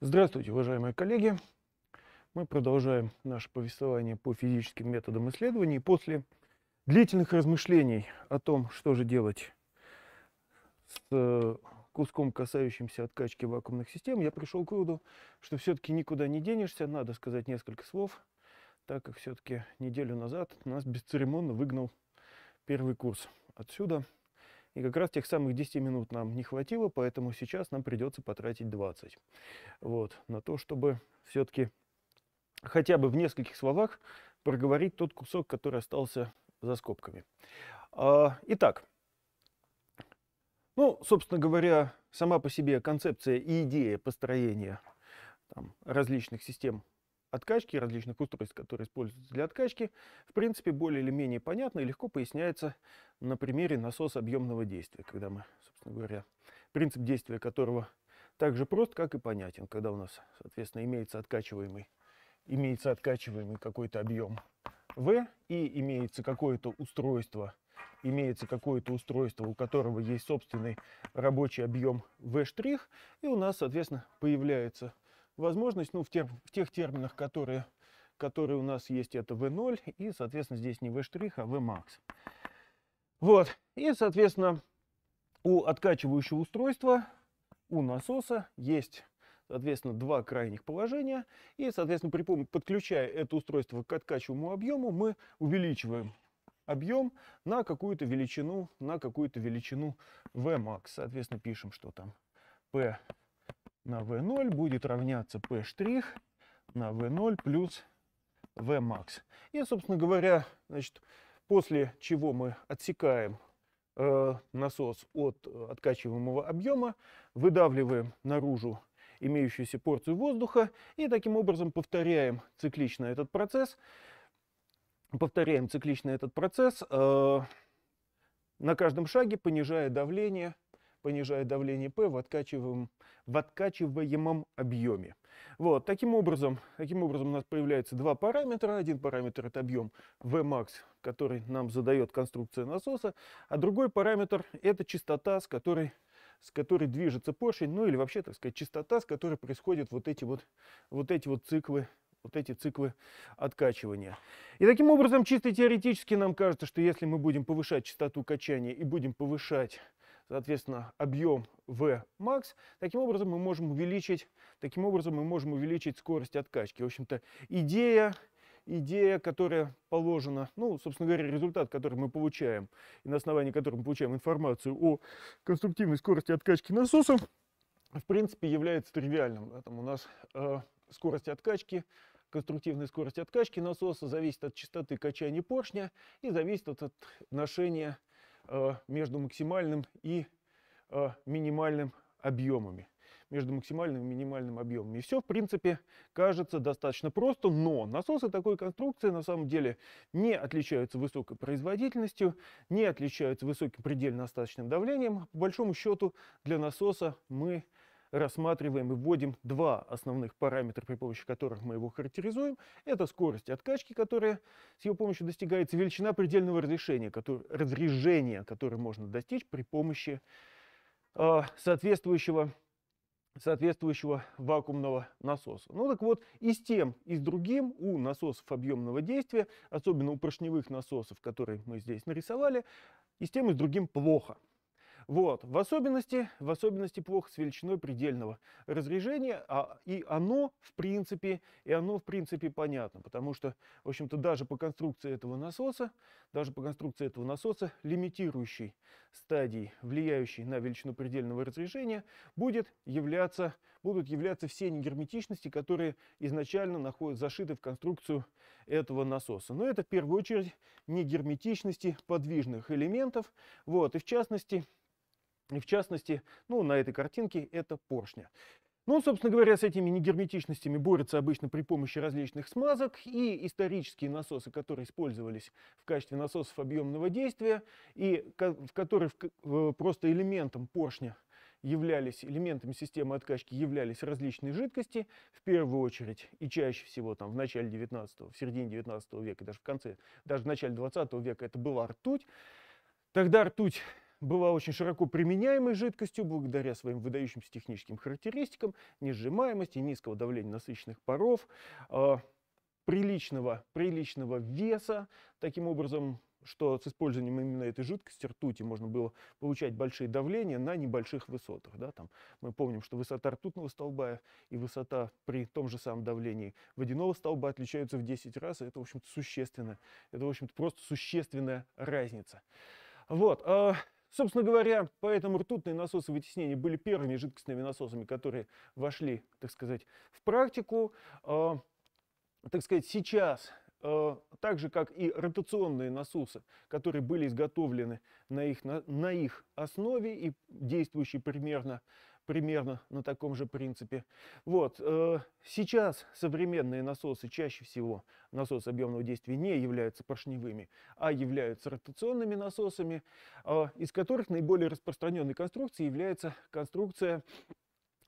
Здравствуйте, уважаемые коллеги! Мы продолжаем наше повествование по физическим методам исследований. После длительных размышлений о том, что же делать с э, куском, касающимся откачки вакуумных систем, я пришел к выводу, что все-таки никуда не денешься, надо сказать несколько слов, так как все-таки неделю назад нас бесцеремонно выгнал первый курс. Отсюда и как раз тех самых 10 минут нам не хватило, поэтому сейчас нам придется потратить 20. Вот, на то, чтобы все-таки хотя бы в нескольких словах проговорить тот кусок, который остался за скобками. А, итак, ну, собственно говоря, сама по себе концепция и идея построения там, различных систем откачки, различных устройств, которые используются для откачки, в принципе, более или менее понятно и легко поясняется на примере насоса объемного действия, когда мы, собственно говоря, принцип действия которого также прост, как и понятен, когда у нас, соответственно, имеется откачиваемый, имеется откачиваемый какой-то объем V и имеется какое-то устройство, имеется какое-то устройство, у которого есть собственный рабочий объем V', и у нас, соответственно, появляется возможность, ну, в тех, в тех терминах, которые, которые у нас есть, это V0, и, соответственно, здесь не V', штрих а v макс Вот, и, соответственно, у откачивающего устройства, у насоса есть соответственно, два крайних положения. И, соответственно, при помощи, подключая это устройство к откачиваемому объему, мы увеличиваем объем на какую-то величину, на какую-то величину v макс Соответственно, пишем, что там P на v0 будет равняться p' на v0 плюс v vmax. И, собственно говоря, значит, после чего мы отсекаем э, насос от э, откачиваемого объема, выдавливаем наружу имеющуюся порцию воздуха и таким образом повторяем циклично этот процесс. Повторяем циклично этот процесс, э, на каждом шаге понижая давление понижая давление P в, откачиваем, в откачиваемом объеме. Вот, таким образом, таким образом у нас появляется два параметра. Один параметр – это объем Vmax, который нам задает конструкция насоса, а другой параметр – это частота, с которой с которой движется поршень, ну или вообще, так сказать, частота, с которой происходят вот эти вот, вот эти вот циклы вот эти циклы откачивания. И таким образом, чисто теоретически нам кажется, что если мы будем повышать частоту качания и будем повышать соответственно, объем Vmax. Таким образом мы можем увеличить, таким образом мы можем увеличить скорость откачки. В общем-то, идея идея, которая положена, ну, собственно говоря, результат, который мы получаем, и на основании которого мы получаем информацию о конструктивной скорости откачки насосов, в принципе, является тривиальным. Там у нас э, скорость откачки, конструктивная скорость откачки насоса зависит от частоты качания поршня и зависит от от отношения Э, э, между максимальным и минимальным объемами. Между максимальным и минимальным объемами. И все, в принципе, кажется достаточно просто, но насосы такой конструкции на самом деле не отличаются высокой производительностью, не отличаются высоким предельно остаточным давлением. По большому счету для насоса мы рассматриваем и вводим два основных параметра, при помощи которых мы его характеризуем. Это скорость откачки, которая с его помощью достигается, величина предельного разрешения, который, разрежения, которое можно достичь при помощи э, соответствующего соответствующего вакуумного насоса. Ну так вот, и с тем, и с другим у насосов объемного действия, особенно у поршневых насосов, которые мы здесь нарисовали, и с тем, и с другим плохо. Вот. В особенности, в особенности плохо с величиной предельного разрежения, а, и оно, в принципе, и оно, в принципе, понятно, потому что, в общем-то, даже по конструкции этого насоса, даже по конструкции этого насоса, лимитирующей стадии, влияющей на величину предельного разрежения, будет являться, будут являться все негерметичности, которые изначально находят, зашиты в конструкцию этого насоса. Но это, в первую очередь, негерметичности подвижных элементов, вот, и в частности, и в частности, ну, на этой картинке это поршня. Ну, собственно говоря, с этими негерметичностями борются обычно при помощи различных смазок, и исторические насосы, которые использовались в качестве насосов объемного действия, и в которых э, просто элементом поршня являлись, элементами системы откачки являлись различные жидкости, в первую очередь и чаще всего там в начале 19 в середине 19 века, даже в конце, даже в начале 20 века это была ртуть. Тогда ртуть была очень широко применяемой жидкостью благодаря своим выдающимся техническим характеристикам, несжимаемости, низкого давления насыщенных паров, э, приличного, приличного веса. Таким образом, что с использованием именно этой жидкости, ртути, можно было получать большие давления на небольших высотах. Да? Там мы помним, что высота ртутного столба и высота при том же самом давлении водяного столба отличаются в 10 раз, и это, в общем-то, существенно. Это, в общем-то, просто существенная разница. Вот. А, Собственно говоря, поэтому ртутные насосы вытеснения были первыми жидкостными насосами, которые вошли, так сказать, в практику. Э, так сказать, сейчас э, так же, как и ротационные насосы, которые были изготовлены на их, на, на их основе и действующие примерно примерно на таком же принципе. Вот, э, сейчас современные насосы, чаще всего насос объемного действия не являются поршневыми, а являются ротационными насосами, э, из которых наиболее распространенной конструкцией является конструкция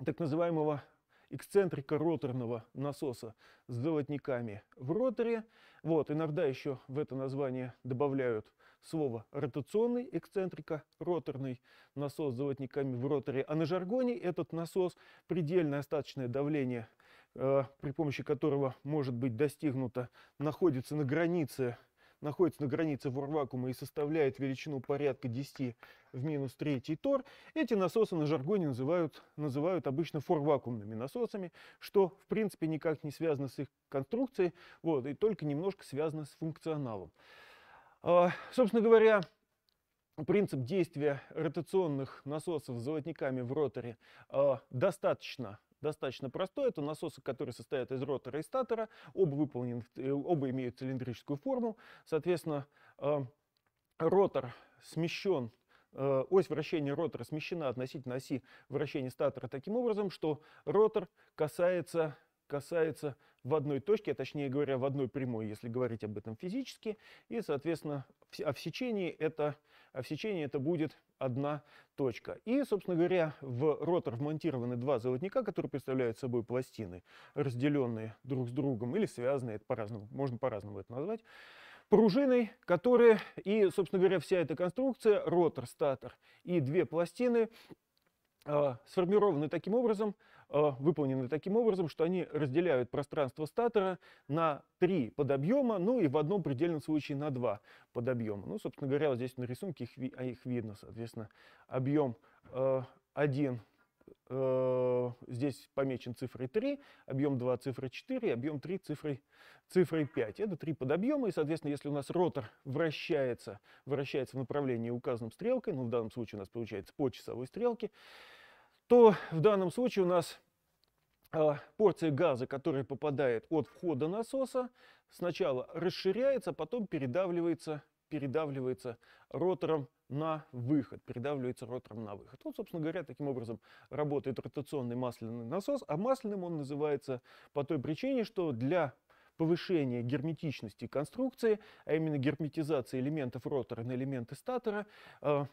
так называемого эксцентрика роторного насоса с золотниками в роторе. Вот, иногда еще в это название добавляют слово ротационный, эксцентрика, роторный насос с золотниками в роторе. А на жаргоне этот насос предельное остаточное давление, э, при помощи которого может быть достигнуто, находится на границе находится на границе ворвакума и составляет величину порядка 10 в минус 3 тор, эти насосы на жаргоне называют, называют обычно форвакуумными насосами, что в принципе никак не связано с их конструкцией, вот, и только немножко связано с функционалом. А, собственно говоря, принцип действия ротационных насосов с золотниками в роторе а, достаточно достаточно простой. Это насосы, которые состоят из ротора и статора. Оба, выполнены, э, оба имеют цилиндрическую форму. Соответственно, а, ротор смещен, э, ось вращения ротора смещена относительно оси вращения статора таким образом, что ротор касается касается в одной точке, а точнее говоря, в одной прямой, если говорить об этом физически. И, соответственно, а в сечении это, а в сечении это будет одна точка. И, собственно говоря, в ротор вмонтированы два заводника, которые представляют собой пластины, разделенные друг с другом или связанные, это по-разному, можно по-разному это назвать, пружиной, которые, и, собственно говоря, вся эта конструкция, ротор, статор и две пластины, э, сформированы таким образом, Э, выполнены таким образом, что они разделяют пространство статора на три подобъема, ну и в одном предельном случае на два подобъема. Ну, собственно говоря, вот здесь на рисунке их, а, их видно, соответственно, объем э, 1 э, здесь помечен цифрой 3, объем 2 цифрой 4, объем 3 цифрой, цифрой 5. Это три подобъема, и, соответственно, если у нас ротор вращается, вращается в направлении указанном стрелкой, ну, в данном случае у нас получается по часовой стрелке, то в данном случае у нас а, порция газа, которая попадает от входа насоса, сначала расширяется, потом передавливается, передавливается ротором на выход, передавливается ротором на выход. Вот, собственно говоря, таким образом работает ротационный масляный насос, а масляным он называется по той причине, что для повышения герметичности конструкции, а именно герметизации элементов ротора на элементы статора, а,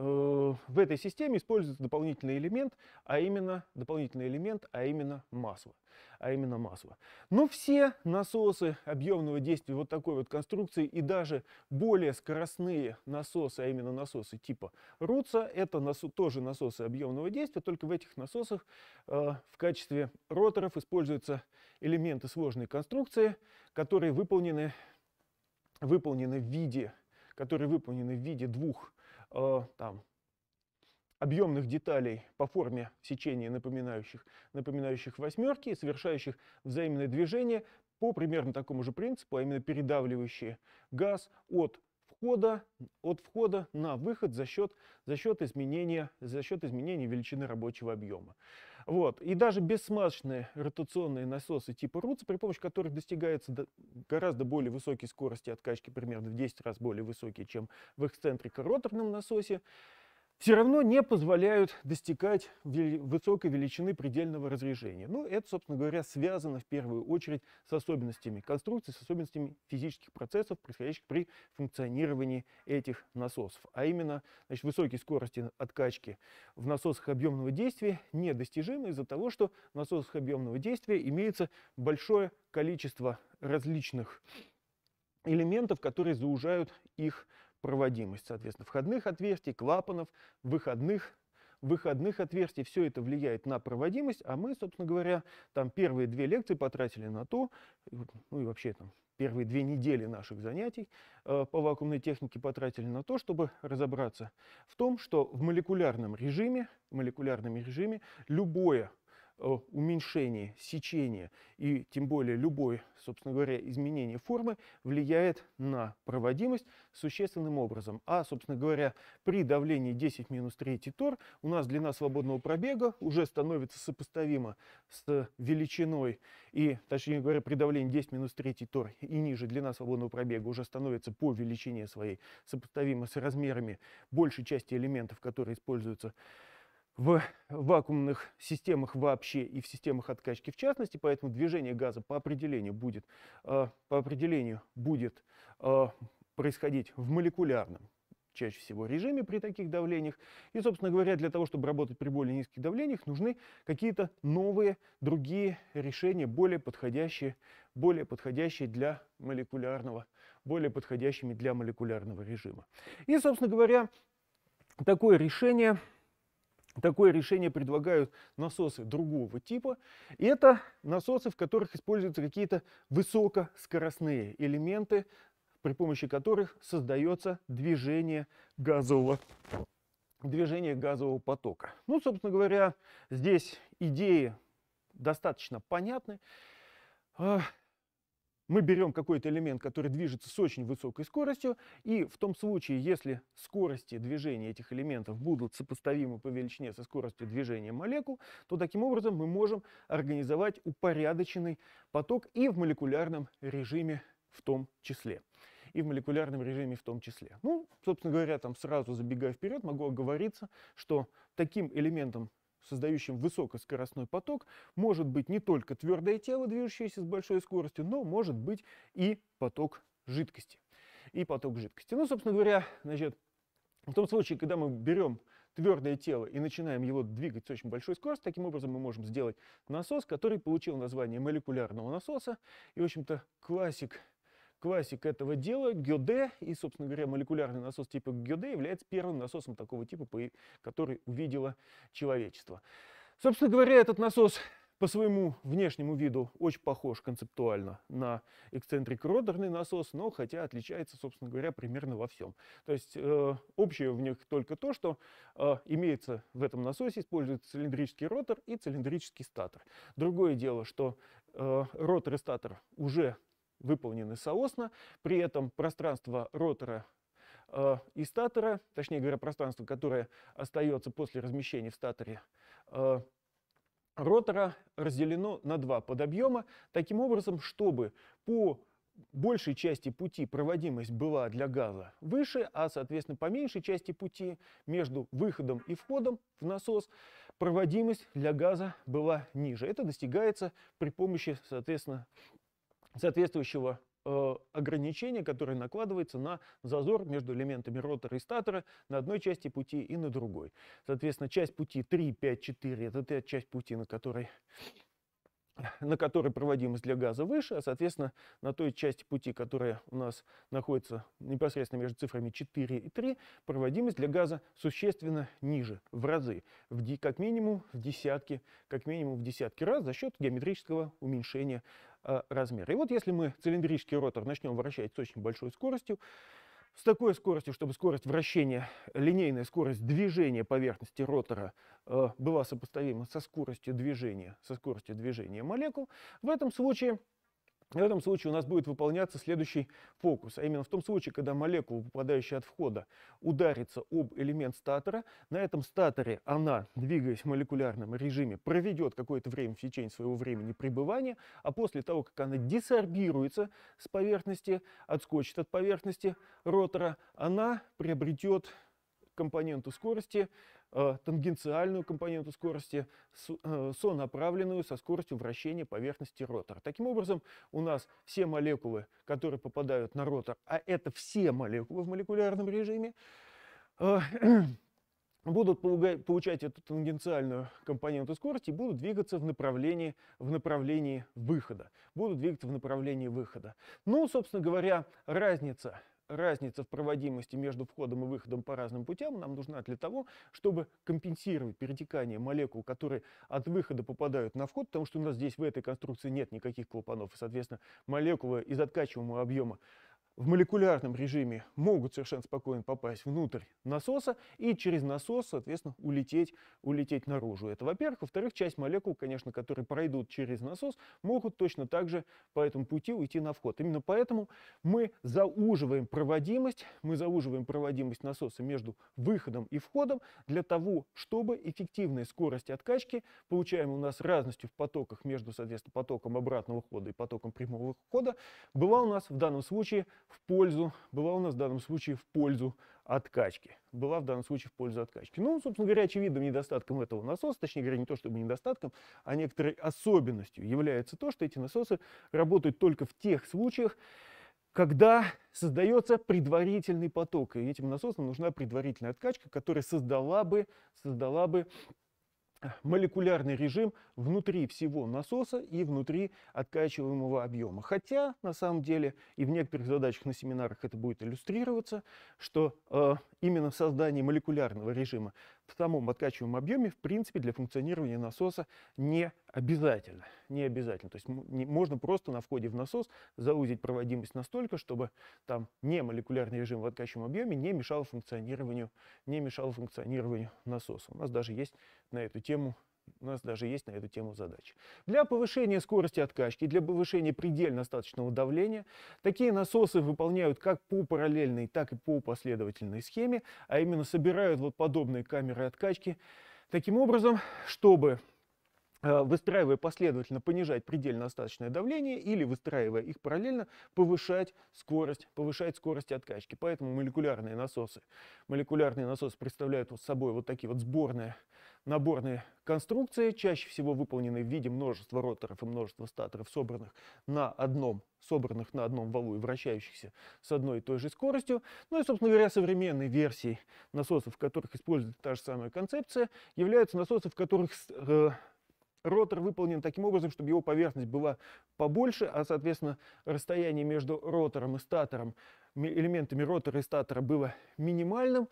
Э, в этой системе используется дополнительный элемент, а именно дополнительный элемент, а именно масло, а именно масло. Но все насосы объемного действия вот такой вот конструкции и даже более скоростные насосы, а именно насосы типа Руца, это насо тоже насосы объемного действия, только в этих насосах э, в качестве роторов используются элементы сложной конструкции, которые выполнены, выполнены в виде, которые выполнены в виде двух э, там, объемных деталей по форме сечения, напоминающих, напоминающих восьмерки, совершающих взаимное движение по примерно такому же принципу, а именно передавливающие газ от входа, от входа на выход за счет, за счет, изменения, за счет изменения величины рабочего объема. Вот. И даже бессмазочные ротационные насосы типа РУЦ, при помощи которых достигается гораздо более высокие скорости откачки, примерно в 10 раз более высокие, чем в эксцентрика роторном насосе, все равно не позволяют достигать высокой величины предельного разрежения. Ну, это, собственно говоря, связано в первую очередь с особенностями конструкции, с особенностями физических процессов, происходящих при функционировании этих насосов. А именно, значит, высокие скорости откачки в насосах объемного действия недостижимы из-за того, что в насосах объемного действия имеется большое количество различных элементов, которые заужают их проводимость, соответственно, входных отверстий, клапанов, выходных выходных отверстий, все это влияет на проводимость, а мы, собственно говоря, там первые две лекции потратили на то, ну и вообще там первые две недели наших занятий э, по вакуумной технике потратили на то, чтобы разобраться в том, что в молекулярном режиме, в молекулярном режиме любое Э, уменьшение, сечение и тем более любое, собственно говоря, изменение формы влияет на проводимость существенным образом. А, собственно говоря, при давлении 10 минус 3 тор у нас длина свободного пробега уже становится сопоставима с величиной, и, точнее говоря, при давлении 10 минус 3 тор и ниже длина свободного пробега уже становится по величине своей сопоставима с размерами большей части элементов, которые используются в вакуумных системах вообще и в системах откачки в частности, поэтому движение газа по определению будет, э, по определению будет э, происходить в молекулярном чаще всего режиме при таких давлениях. И, собственно говоря, для того, чтобы работать при более низких давлениях, нужны какие-то новые, другие решения, более подходящие, более подходящие для молекулярного, более подходящими для молекулярного режима. И, собственно говоря, такое решение Такое решение предлагают насосы другого типа. Это насосы, в которых используются какие-то высокоскоростные элементы, при помощи которых создается движение газового движение газового потока. Ну, собственно говоря, здесь идеи достаточно понятны. А, мы берем какой-то элемент, который движется с очень высокой скоростью, и в том случае, если скорости движения этих элементов будут сопоставимы по величине со скоростью движения молекул, то таким образом мы можем организовать упорядоченный поток и в молекулярном режиме в том числе. И в молекулярном режиме в том числе. Ну, собственно говоря, там сразу забегая вперед, могу оговориться, что таким элементом создающим высокоскоростной поток, может быть не только твердое тело, движущееся с большой скоростью, но может быть и поток жидкости. И поток жидкости. Ну, собственно говоря, значит, в том случае, когда мы берем твердое тело и начинаем его двигать с очень большой скоростью, таким образом мы можем сделать насос, который получил название молекулярного насоса. И, в общем-то, классик классик этого дела Гёде, и, собственно говоря, молекулярный насос типа Гёде является первым насосом такого типа, который увидело человечество. Собственно говоря, этот насос по своему внешнему виду очень похож концептуально на эксцентрик родерный насос, но хотя отличается, собственно говоря, примерно во всем. То есть э, общее в них только то, что э, имеется в этом насосе, используется цилиндрический ротор и цилиндрический статор. Другое дело, что э, ротор и статор уже выполнены соосно, при этом пространство ротора э, и статора, точнее говоря, пространство, которое остается после размещения в статоре э, ротора, разделено на два подобъема, таким образом, чтобы по большей части пути проводимость была для газа выше, а, соответственно, по меньшей части пути между выходом и входом в насос проводимость для газа была ниже. Это достигается при помощи, соответственно, соответствующего э, ограничения, которое накладывается на зазор между элементами ротора и статора на одной части пути и на другой. Соответственно, часть пути 3, 5, 4 – это та часть пути, на которой на которой проводимость для газа выше, а, соответственно, на той части пути, которая у нас находится непосредственно между цифрами 4 и 3, проводимость для газа существенно ниже, в разы, в, как минимум в десятки, как минимум в десятки раз за счет геометрического уменьшения а, размер. И вот если мы цилиндрический ротор начнем вращать с очень большой скоростью, с такой скоростью, чтобы скорость вращения, линейная скорость движения поверхности ротора э, была сопоставима со скоростью движения, со скоростью движения молекул, в этом случае в этом случае у нас будет выполняться следующий фокус, а именно в том случае, когда молекула, попадающая от входа, ударится об элемент статора, на этом статоре она, двигаясь в молекулярном режиме, проведет какое-то время в течение своего времени пребывания, а после того, как она десорбируется с поверхности, отскочит от поверхности ротора, она приобретет компоненту скорости Э, тангенциальную компоненту скорости, э, сонаправленную со скоростью вращения поверхности ротора. Таким образом, у нас все молекулы, которые попадают на ротор, а это все молекулы в молекулярном режиме, э, будут получать эту тангенциальную компоненту скорости и будут двигаться в направлении, в направлении выхода. Будут двигаться в направлении выхода. Ну, собственно говоря, разница разница в проводимости между входом и выходом по разным путям нам нужна для того, чтобы компенсировать перетекание молекул, которые от выхода попадают на вход, потому что у нас здесь в этой конструкции нет никаких клапанов, и, соответственно, молекулы из откачиваемого объема в молекулярном режиме могут совершенно спокойно попасть внутрь насоса и через насос, соответственно, улететь, улететь наружу. Это во-первых. Во-вторых, часть молекул, конечно, которые пройдут через насос, могут точно так же по этому пути уйти на вход. Именно поэтому мы зауживаем проводимость, мы зауживаем проводимость насоса между выходом и входом для того, чтобы эффективная скорость откачки, получаем у нас разностью в потоках между, соответственно, потоком обратного хода и потоком прямого хода, была у нас в данном случае в пользу, была у нас в данном случае в пользу откачки. Была в данном случае в пользу откачки. Ну, собственно говоря, очевидным недостатком этого насоса, точнее говоря, не то чтобы недостатком, а некоторой особенностью является то, что эти насосы работают только в тех случаях, когда создается предварительный поток. И этим насосам нужна предварительная откачка, которая создала бы, создала бы молекулярный режим внутри всего насоса и внутри откачиваемого объема. Хотя, на самом деле, и в некоторых задачах на семинарах это будет иллюстрироваться, что э, именно создание молекулярного режима в самом откачиваемом объеме, в принципе, для функционирования насоса не обязательно. Не обязательно. То есть не, можно просто на входе в насос заузить проводимость настолько, чтобы там не молекулярный режим в откачиваемом объеме не мешал функционированию, не мешал функционированию насоса. У нас даже есть на эту тему у нас даже есть на эту тему задачи. Для повышения скорости откачки, для повышения предельно достаточного давления, такие насосы выполняют как по параллельной, так и по последовательной схеме, а именно собирают вот подобные камеры откачки таким образом, чтобы э, выстраивая последовательно понижать предельно остаточное давление или выстраивая их параллельно, повышать скорость, повышать скорость откачки. Поэтому молекулярные насосы, молекулярные насосы представляют вот собой вот такие вот сборные Наборные конструкции чаще всего выполнены в виде множества роторов и множества статоров, собранных на одном собранных на одном валу и вращающихся с одной и той же скоростью. Ну и, собственно говоря, современной версией насосов, в которых используется та же самая концепция, являются насосы, в которых э, ротор выполнен таким образом, чтобы его поверхность была побольше, а, соответственно, расстояние между ротором и статором, элементами ротора и статора было минимальным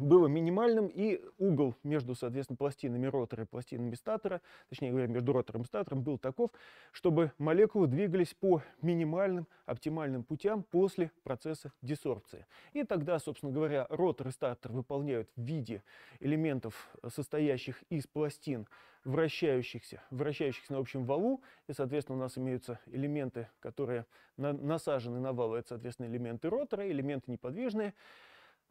было минимальным, и угол между, соответственно, пластинами ротора и пластинами статора, точнее говоря, между ротором и статором был таков, чтобы молекулы двигались по минимальным оптимальным путям после процесса десорбции. И тогда, собственно говоря, ротор и статор выполняют в виде элементов, э, состоящих из пластин, вращающихся, вращающихся на общем валу, и, соответственно, у нас имеются элементы, которые на, насажены на вал, это, соответственно, элементы ротора, элементы неподвижные,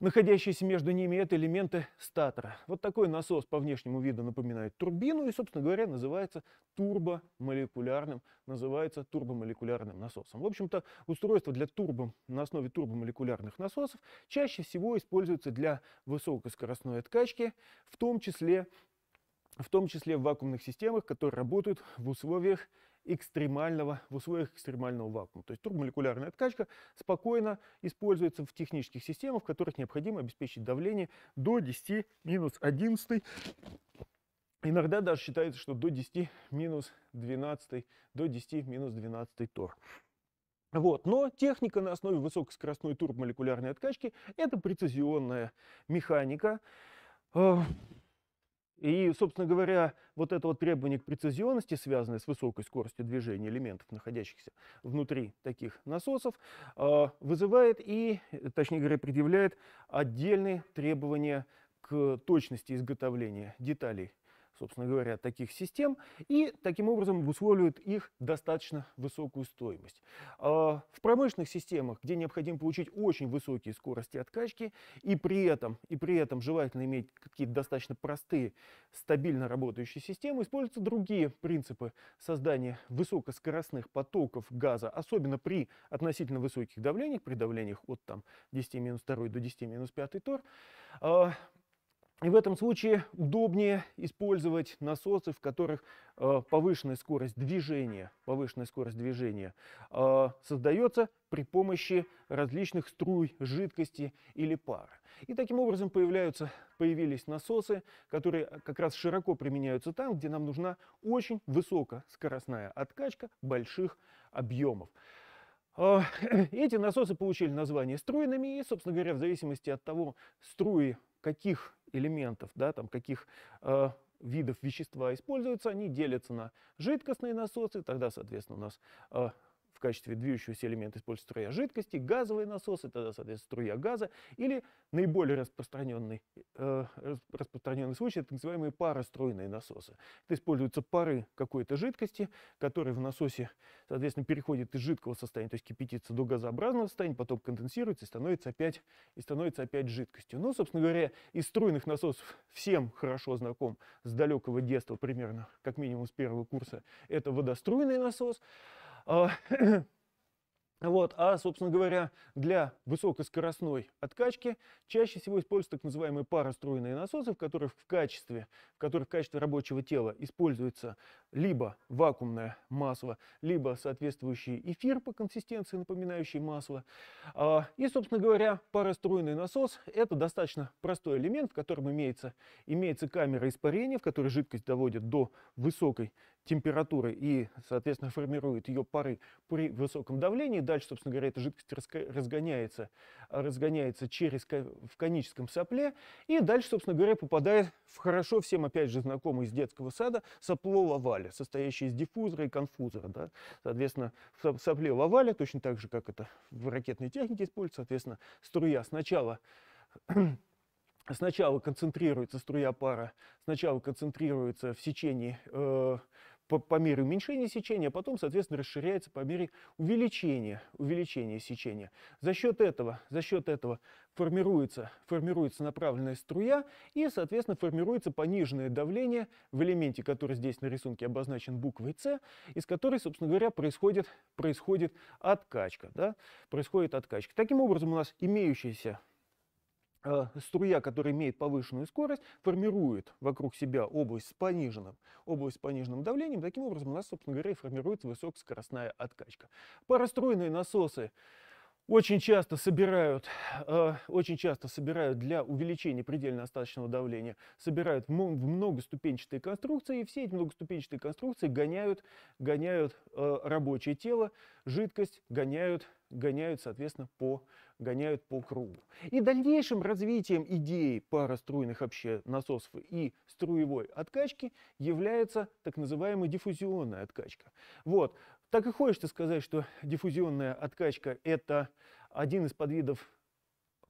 находящиеся между ними, это элементы статора. Вот такой насос по внешнему виду напоминает турбину и, собственно говоря, называется турбомолекулярным, называется турбомолекулярным насосом. В общем-то, устройство для турбо, на основе турбомолекулярных насосов чаще всего используется для высокоскоростной откачки, в том числе в том числе в вакуумных системах, которые работают в условиях экстремального, в условиях экстремального вакуума. То есть турбомолекулярная откачка спокойно используется в технических системах, в которых необходимо обеспечить давление до 10 минус 11 Иногда даже считается, что до 10 минус 12, до 10 минус 12 тор. Вот. Но техника на основе высокоскоростной турбомолекулярной откачки – это прецизионная механика, э, и, собственно говоря, вот это вот требование к прецизионности, связанное с высокой скоростью движения элементов, находящихся внутри таких насосов, а, вызывает и, точнее говоря, предъявляет отдельные требования к точности изготовления деталей собственно говоря, таких систем и таким образом обусловливает их достаточно высокую стоимость. А, в промышленных системах, где необходимо получить очень высокие скорости откачки и при этом, и при этом желательно иметь какие-то достаточно простые, стабильно работающие системы, используются другие принципы создания высокоскоростных потоков газа, особенно при относительно высоких давлениях, при давлениях от там, 10 минус 2 до 10 минус 5 тор. А, и в этом случае удобнее использовать насосы, в которых э, повышенная скорость движения, повышенная скорость движения э, создается при помощи различных струй жидкости или пара. И таким образом появляются, появились насосы, которые как раз широко применяются там, где нам нужна очень высокоскоростная откачка больших объемов. Э, эти насосы получили название струйными, и, собственно говоря, в зависимости от того, струи каких элементов, да, там каких э, видов вещества используются, они делятся на жидкостные насосы, тогда, соответственно, у нас э, качестве движущегося элемента используется струя жидкости, газовые насосы – это, соответственно, струя газа, или наиболее распространенный, э, распространенный случай, это так называемые пароструйные насосы. Это используются пары какой-то жидкости, которые в насосе, соответственно, переходит из жидкого состояния, то есть кипятится до газообразного состояния, потом конденсируется и становится опять, и становится опять жидкостью. Но, ну, собственно говоря, из струйных насосов всем хорошо знаком с далекого детства, примерно, как минимум с первого курса, это водоструйный насос. А, вот, а, собственно говоря, для высокоскоростной откачки чаще всего используются так называемые пароструйные насосы, в которых в качестве, в которых в качестве рабочего тела используется либо вакуумное масло, либо соответствующий эфир по консистенции, напоминающий масло. А, и, собственно говоря, пароструйный насос – это достаточно простой элемент, в котором имеется, имеется камера испарения, в которой жидкость доводит до высокой температуры и, соответственно, формирует ее пары при высоком давлении. Дальше, собственно говоря, эта жидкость разгоняется, разгоняется через в коническом сопле и дальше, собственно говоря, попадает в хорошо всем, опять же, знакомый из детского сада сопло лаваля, состоящее из диффузора и конфузора. Да? Соответственно, в сопле лаваля, точно так же, как это в ракетной технике используется, соответственно, струя сначала сначала концентрируется струя пара, сначала концентрируется в сечении э, по, по мере уменьшения сечения, а потом, соответственно, расширяется по мере увеличения, увеличения сечения. За счет этого, за счет этого формируется, формируется направленная струя и, соответственно, формируется пониженное давление в элементе, который здесь на рисунке обозначен буквой С, из которой, собственно говоря, происходит, происходит откачка. Да? Происходит откачка. Таким образом, у нас имеющаяся Э, струя, которая имеет повышенную скорость, формирует вокруг себя область с пониженным, область с пониженным давлением. Таким образом, у нас, собственно говоря, и формируется высокоскоростная откачка. Пароструйные насосы очень часто собирают, э, очень часто собирают для увеличения предельно остаточного давления, собирают в многоступенчатые конструкции, и все эти многоступенчатые конструкции гоняют, гоняют э, рабочее тело, жидкость, гоняют гоняют, соответственно, по, гоняют по кругу. И дальнейшим развитием идеи пароструйных вообще насосов и струевой откачки является так называемая диффузионная откачка. Вот. Так и хочется сказать, что диффузионная откачка – это один из подвидов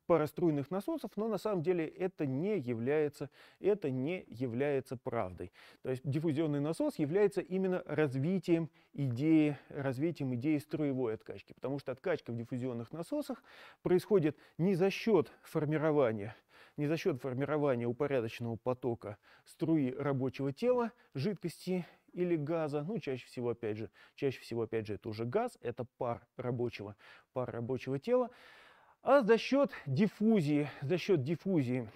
пароструйных насосов, но на самом деле это не является, это не является правдой. То есть диффузионный насос является именно развитием идеи, развитием идеи струевой откачки, потому что откачка в диффузионных насосах происходит не за счет формирования не за счет формирования упорядоченного потока струи рабочего тела, жидкости или газа, ну, чаще всего, опять же, чаще всего, опять же, это уже газ, это пар рабочего, пар рабочего тела, а за счет диффузии, за счет диффузии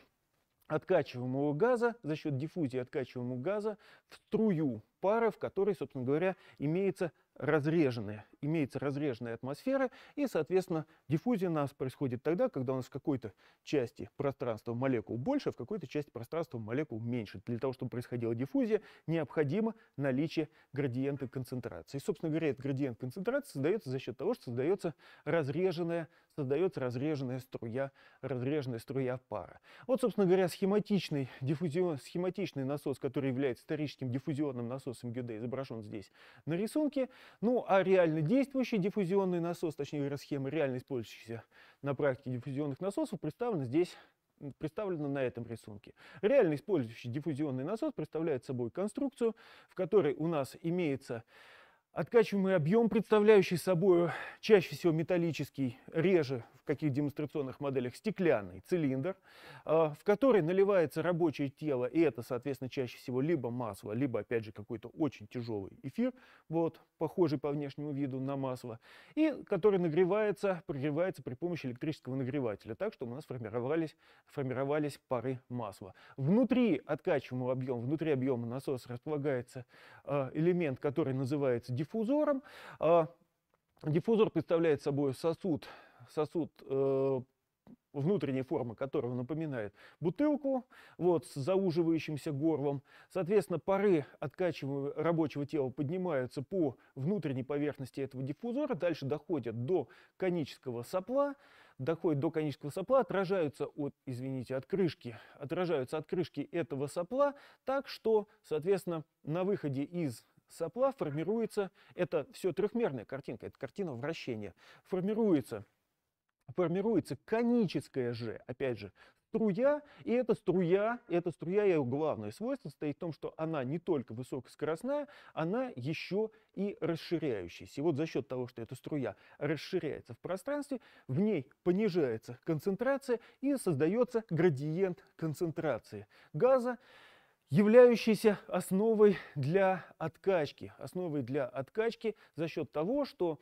откачиваемого газа, за счет диффузии откачиваемого газа в струю пары, в которой, собственно говоря, имеется разреженная, имеется разреженная атмосфера, и, соответственно, диффузия у нас происходит тогда, когда у нас в какой-то части пространства молекул больше, а в какой-то части пространства молекул меньше. Для того, чтобы происходила диффузия, необходимо наличие градиента концентрации. И, собственно говоря, этот градиент концентрации создается за счет того, что создается разреженная, создается разреженная струя, разреженная струя пара. Вот, собственно говоря, схематичный, диффузион, схематичный насос, который является историческим диффузионным насосом Гюде, изображен здесь на рисунке. Ну, а реально действующий диффузионный насос, точнее схема реально использующаяся на практике диффузионных насосов, представлена здесь представлена на этом рисунке. Реально использующий диффузионный насос представляет собой конструкцию, в которой у нас имеется Откачиваемый объем, представляющий собой чаще всего металлический, реже в каких демонстрационных моделях стеклянный цилиндр, а, в который наливается рабочее тело, и это, соответственно, чаще всего либо масло, либо, опять же, какой-то очень тяжелый эфир, вот, похожий по внешнему виду на масло, и который нагревается, прогревается при помощи электрического нагревателя, так, что у нас формировались, формировались пары масла. Внутри откачиваемого объема, внутри объема насоса располагается а, элемент, который называется диффузором. А, диффузор представляет собой сосуд, сосуд э, внутренней формы которого напоминает бутылку, вот, с зауживающимся горлом. Соответственно, пары откачиваемого рабочего тела поднимаются по внутренней поверхности этого диффузора, дальше доходят до конического сопла, доходят до конического сопла, отражаются от, извините, от крышки, отражаются от крышки этого сопла, так что, соответственно, на выходе из сопла формируется, это все трехмерная картинка, это картина вращения, формируется, формируется коническая же, опять же, струя, и эта струя, и эта струя, ее главное свойство состоит в том, что она не только высокоскоростная, она еще и расширяющаяся. И вот за счет того, что эта струя расширяется в пространстве, в ней понижается концентрация и создается градиент концентрации газа, являющийся основой для откачки. Основой для откачки за счет того, что,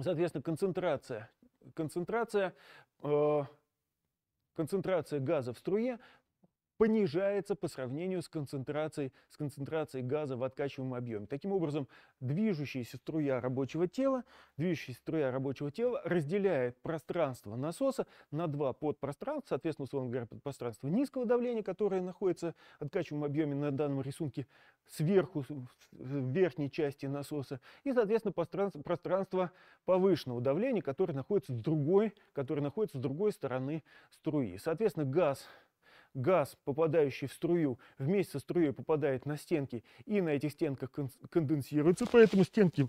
соответственно, концентрация, концентрация, э, концентрация газа в струе понижается по сравнению с концентрацией, с концентрацией газа в откачиваемом объеме. Таким образом, движущаяся струя рабочего тела, движущаяся струя рабочего тела разделяет пространство насоса на два подпространства, соответственно, условно говоря, подпространство низкого давления, которое находится в откачиваемом объеме на данном рисунке сверху, в верхней части насоса, и, соответственно, пространство повышенного давления, которое находится с другой, которое находится с другой стороны струи. Соответственно, газ газ, попадающий в струю, вместе со струей попадает на стенки, и на этих стенках конденсируется, поэтому стенки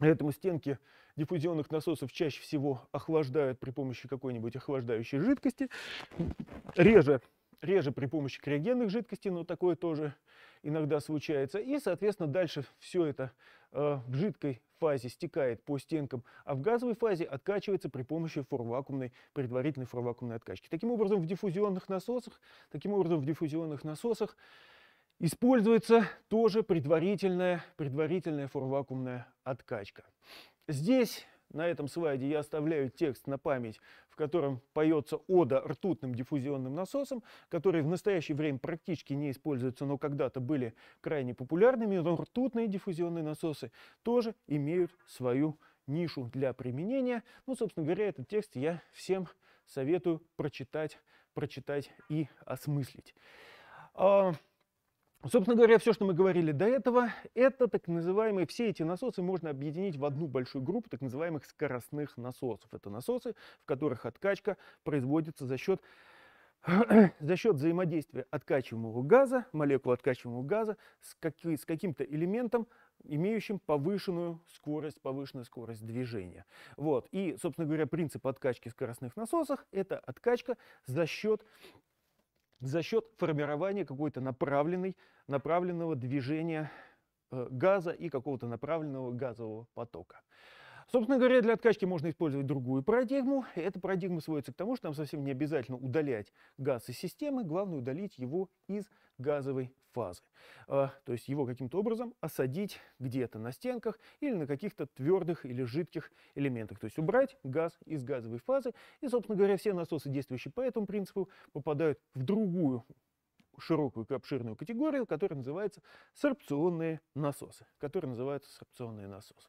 Поэтому стенки диффузионных насосов чаще всего охлаждают при помощи какой-нибудь охлаждающей жидкости, реже, реже при помощи криогенных жидкостей, но такое тоже иногда случается. И, соответственно, дальше все это э, в жидкой фазе стекает по стенкам, а в газовой фазе откачивается при помощи форвакуумной, предварительной форвакуумной откачки. Таким образом, в диффузионных насосах, таким образом, в диффузионных насосах используется тоже предварительная, предварительная форвакуумная откачка. Здесь на этом слайде я оставляю текст на память, в котором поется ода ртутным диффузионным насосам, которые в настоящее время практически не используются, но когда-то были крайне популярными, но ртутные диффузионные насосы тоже имеют свою нишу для применения. Ну, собственно говоря, этот текст я всем советую прочитать, прочитать и осмыслить. А, Собственно говоря, все, что мы говорили до этого, это так называемые, все эти насосы можно объединить в одну большую группу так называемых скоростных насосов. Это насосы, в которых откачка производится за счет за счет взаимодействия откачиваемого газа, молекул откачиваемого газа с, как, с каким-то элементом, имеющим повышенную скорость, повышенную скорость движения. Вот. И, собственно говоря, принцип откачки в скоростных насосах это откачка за счет за счет формирования какой-то направленной, направленного движения э, газа и какого-то направленного газового потока. Собственно говоря, для откачки можно использовать другую парадигму. Эта парадигма сводится к тому, что нам совсем не обязательно удалять газ из системы, главное удалить его из системы газовой фазы. А, то есть его каким-то образом осадить где-то на стенках или на каких-то твердых или жидких элементах. То есть убрать газ из газовой фазы. И, собственно говоря, все насосы, действующие по этому принципу, попадают в другую широкую обширную категорию, которая называется сорбционные насосы. Которые называются сорбционные насосы.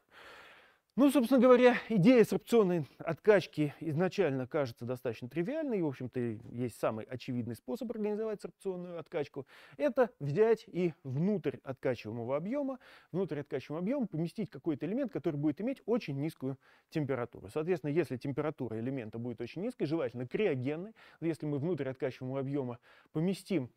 Ну, собственно говоря, идея сорбционной откачки изначально кажется достаточно тривиальной. И, в общем-то, есть самый очевидный способ организовать сорбционную откачку. Это взять и внутрь откачиваемого объема, внутрь откачиваемого объема поместить какой-то элемент, который будет иметь очень низкую температуру. Соответственно, если температура элемента будет очень низкой, желательно криогенной, если мы внутрь откачиваемого объема поместим,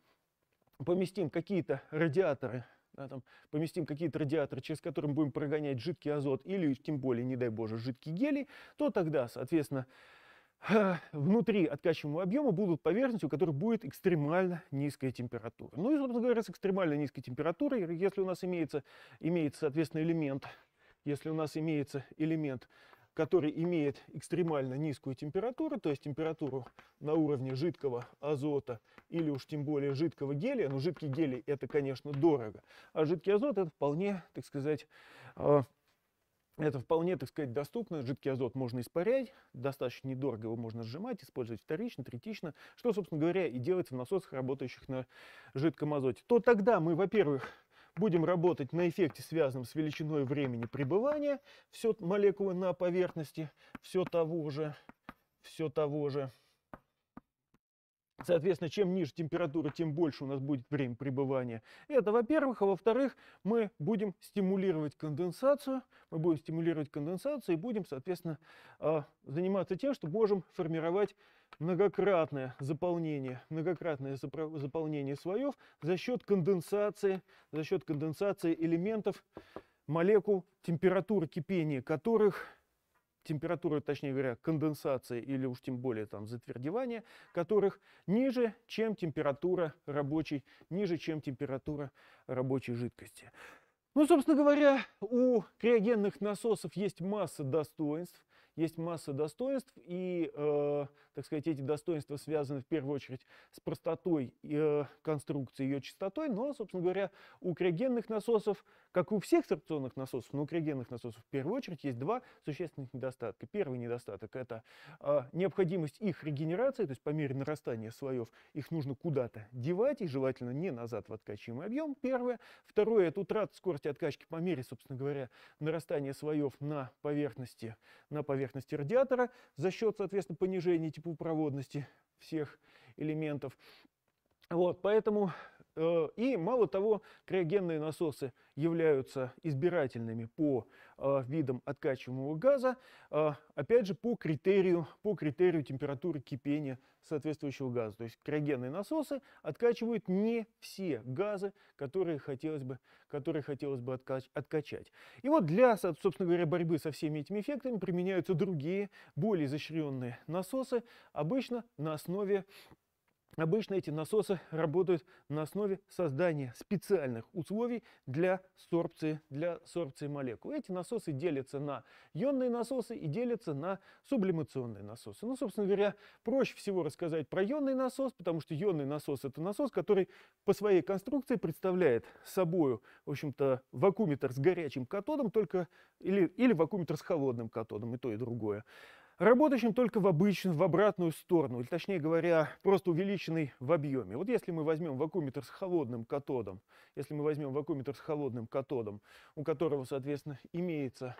поместим какие-то радиаторы да, там, поместим какие-то радиаторы, через которые будем прогонять жидкий азот или, тем более, не дай боже, жидкий гелий, то тогда, соответственно, внутри откачиваемого объема будут поверхности, у которых будет экстремально низкая температура. Ну и, собственно говоря, с экстремально низкой температурой, если у нас имеется, имеется соответственно, элемент, если у нас имеется элемент который имеет экстремально низкую температуру, то есть температуру на уровне жидкого азота или уж тем более жидкого гелия. Но ну, жидкий гелий это, конечно, дорого, а жидкий азот это вполне, так сказать, э, это вполне, так сказать, доступно. Жидкий азот можно испарять, достаточно недорого его можно сжимать, использовать вторично, третично, что, собственно говоря, и делается в насосах, работающих на жидком азоте. То тогда мы, во-первых, Будем работать на эффекте, связанном с величиной времени пребывания. Все молекулы на поверхности, все того же, все того же. Соответственно, чем ниже температура, тем больше у нас будет время пребывания. Это, во-первых. А во-вторых, мы будем стимулировать конденсацию. Мы будем стимулировать конденсацию и будем, соответственно, а, заниматься тем, что можем формировать многократное заполнение, многократное заполнение слоев за счет конденсации, за счет конденсации элементов молекул температуры кипения которых температуры, точнее говоря, конденсации или уж тем более там затвердевания, которых ниже, чем температура рабочей, ниже, чем температура рабочей жидкости. Ну, собственно говоря, у криогенных насосов есть масса достоинств, есть масса достоинств, и э, так сказать, эти достоинства связаны в первую очередь с простотой э, конструкции, ее частотой, но, собственно говоря, у криогенных насосов, как у всех сорбционных насосов, но у криогенных насосов в первую очередь есть два существенных недостатка. Первый недостаток – это э, необходимость их регенерации, то есть по мере нарастания слоев их нужно куда-то девать, и желательно не назад в откачиваемый объем, первое. Второе – это утрата скорости откачки по мере, собственно говоря, нарастания слоев на поверхности, на поверхности радиатора за счет, соответственно, понижения тепловой типа полупроводности всех элементов. Вот, поэтому Э, и мало того, криогенные насосы являются избирательными по э, видам откачиваемого газа, э, опять же по критерию, по критерию температуры кипения соответствующего газа. То есть криогенные насосы откачивают не все газы, которые хотелось бы, которые хотелось бы откач откачать. И вот для, собственно говоря, борьбы со всеми этими эффектами применяются другие, более изощренные насосы, обычно на основе Обычно эти насосы работают на основе создания специальных условий для сорбции, для сорбции молекул. Эти насосы делятся на ионные насосы и делятся на сублимационные насосы. Ну, собственно говоря, проще всего рассказать про ионный насос, потому что ионный насос – это насос, который по своей конструкции представляет собой, в общем-то, вакууметр с горячим катодом только, или, или вакууметр с холодным катодом, и то, и другое работающим только в обычную, в обратную сторону, или точнее говоря, просто увеличенный в объеме. Вот если мы возьмем вакууметр с холодным катодом, если мы возьмем вакууметр с холодным катодом, у которого, соответственно, имеется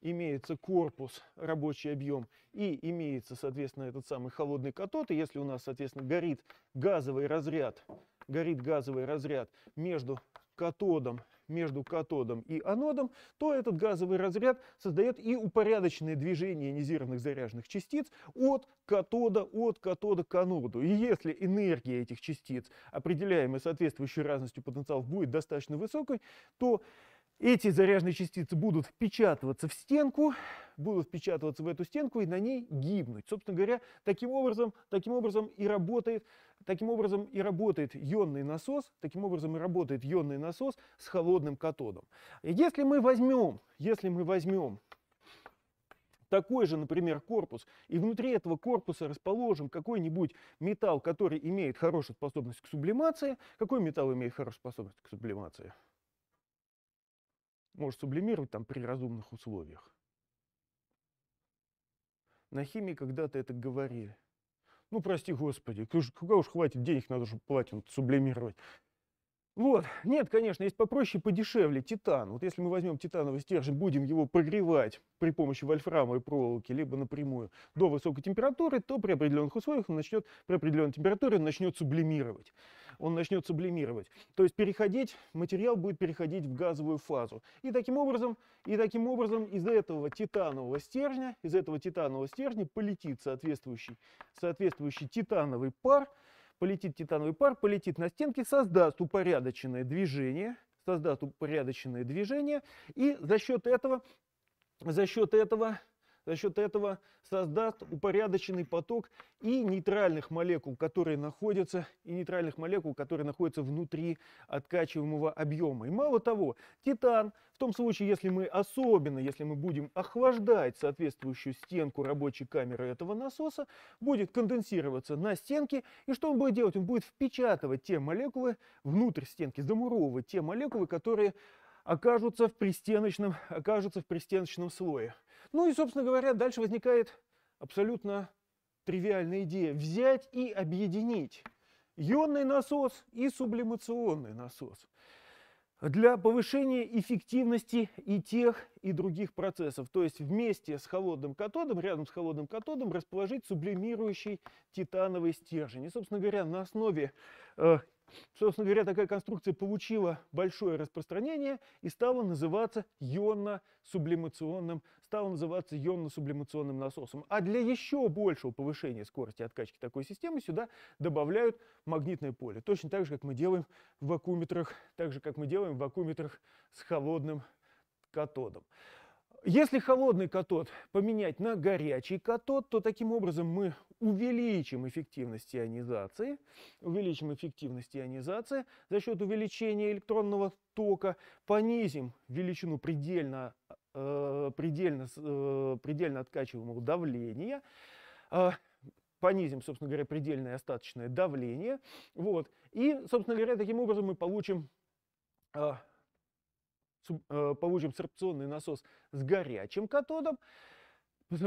имеется корпус, рабочий объем, и имеется, соответственно, этот самый холодный катод. И если у нас, соответственно, горит газовый разряд, горит газовый разряд между катодом между катодом и анодом, то этот газовый разряд создает и упорядоченное движение ионизированных заряженных частиц от катода, от катода к аноду. И если энергия этих частиц, определяемая соответствующей разностью потенциалов, будет достаточно высокой, то эти заряженные частицы будут впечатываться в стенку, будут впечатываться в эту стенку и на ней гибнуть. Собственно говоря, таким образом, таким образом и работает, таким образом и работает ионный насос, таким образом и работает ионный насос с холодным катодом. Если мы возьмем, если мы возьмем такой же, например, корпус, и внутри этого корпуса расположим какой-нибудь металл, который имеет хорошую способность к сублимации. Какой металл имеет хорошую способность к сублимации? может сублимировать там при разумных условиях. На химии когда-то это говорили. Ну, прости господи, когда уж хватит денег, надо же платину сублимировать. Вот. Нет, конечно, есть попроще, подешевле титан. Вот если мы возьмем титановый стержень, будем его прогревать при помощи вольфрамовой проволоки, либо напрямую до высокой температуры, то при определенных условиях он начнет, при определенной температуре он начнет сублимировать. Он начнет сублимировать. То есть переходить, материал будет переходить в газовую фазу. И таким образом, и таким образом из этого титанового стержня, из этого титанового стержня полетит соответствующий, соответствующий титановый пар, полетит титановый пар, полетит на стенки, создаст упорядоченное движение, создаст упорядоченное движение, и за счет этого, за счет этого за счет этого создаст упорядоченный поток и нейтральных молекул, которые находятся, и нейтральных молекул, которые находятся внутри откачиваемого объема. И мало того, титан, в том случае, если мы особенно, если мы будем охлаждать соответствующую стенку рабочей камеры этого насоса, будет конденсироваться на стенке. И что он будет делать? Он будет впечатывать те молекулы внутрь стенки, замуровывать те молекулы, которые окажутся в пристеночном, окажутся в пристеночном слое. Ну и, собственно говоря, дальше возникает абсолютно тривиальная идея. Взять и объединить ионный насос и сублимационный насос для повышения эффективности и тех, и других процессов. То есть вместе с холодным катодом, рядом с холодным катодом расположить сублимирующий титановый стержень. И, собственно говоря, на основе э, Собственно говоря, такая конструкция получила большое распространение и стала называться ионно-сублимационным, стала называться ионно-сублимационным насосом. А для еще большего повышения скорости откачки такой системы сюда добавляют магнитное поле. Точно так же, как мы делаем в вакууметрах, так же, как мы делаем в вакууметрах с холодным катодом. Если холодный катод поменять на горячий катод, то таким образом мы увеличим эффективность ионизации, увеличим эффективность ионизации за счет увеличения электронного тока, понизим величину предельно, э, предельно, э, предельно откачиваемого давления, э, понизим, собственно говоря, предельное остаточное давление, вот, и, собственно говоря, таким образом мы получим э, Э, получим сорбционный насос с горячим катодом,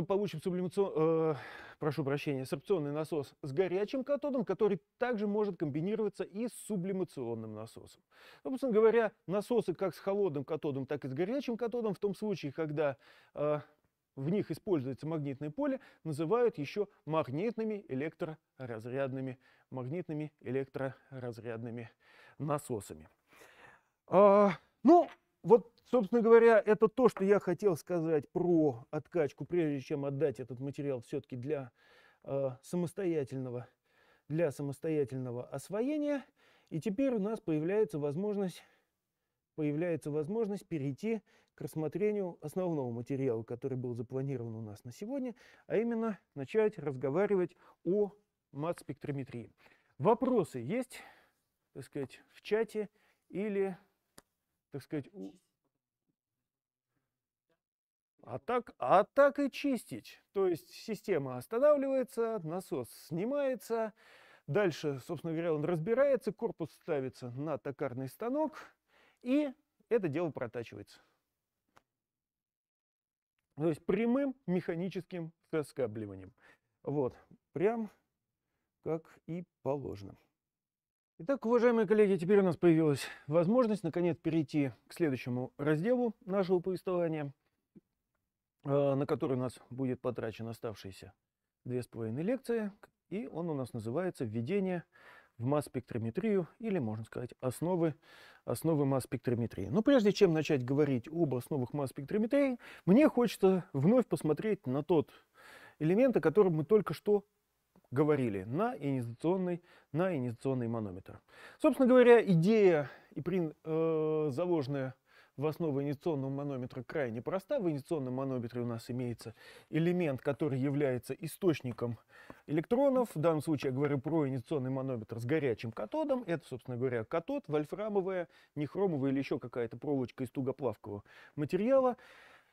получим сублимацион... э, прошу прощения, сорбционный насос с горячим катодом, который также может комбинироваться и с сублимационным насосом. Ну, собственно говоря, насосы как с холодным катодом, так и с горячим катодом, в том случае, когда э, в них используется магнитное поле, называют еще магнитными электроразрядными, магнитными электроразрядными насосами. А, ну, вот, собственно говоря, это то, что я хотел сказать про откачку, прежде чем отдать этот материал все-таки для э, самостоятельного для самостоятельного освоения. И теперь у нас появляется возможность, появляется возможность перейти к рассмотрению основного материала, который был запланирован у нас на сегодня, а именно начать разговаривать о масс-спектрометрии. Вопросы есть, так сказать, в чате или так сказать, у... а, так, а так и чистить. То есть система останавливается, насос снимается, дальше, собственно говоря, он разбирается, корпус ставится на токарный станок, и это дело протачивается. То есть прямым механическим соскабливанием. Вот, прям как и положено. Итак, уважаемые коллеги, теперь у нас появилась возможность, наконец, перейти к следующему разделу нашего повествования, э, на который у нас будет потрачен оставшиеся две с половиной лекции, и он у нас называется «Введение в масс-спектрометрию» или, можно сказать, «Основы, основы масс-спектрометрии». Но прежде чем начать говорить об основах масс-спектрометрии, мне хочется вновь посмотреть на тот элемент, о котором мы только что говорили на ионизационный, на ионизационный манометр. Собственно говоря, идея, и при, э, заложенная в основу инъекционного манометра крайне проста. В инъекционном манометре у нас имеется элемент, который является источником электронов. В данном случае я говорю про инъекционный манометр с горячим катодом. Это, собственно говоря, катод, вольфрамовая, нехромовая или еще какая-то проволочка из тугоплавкого материала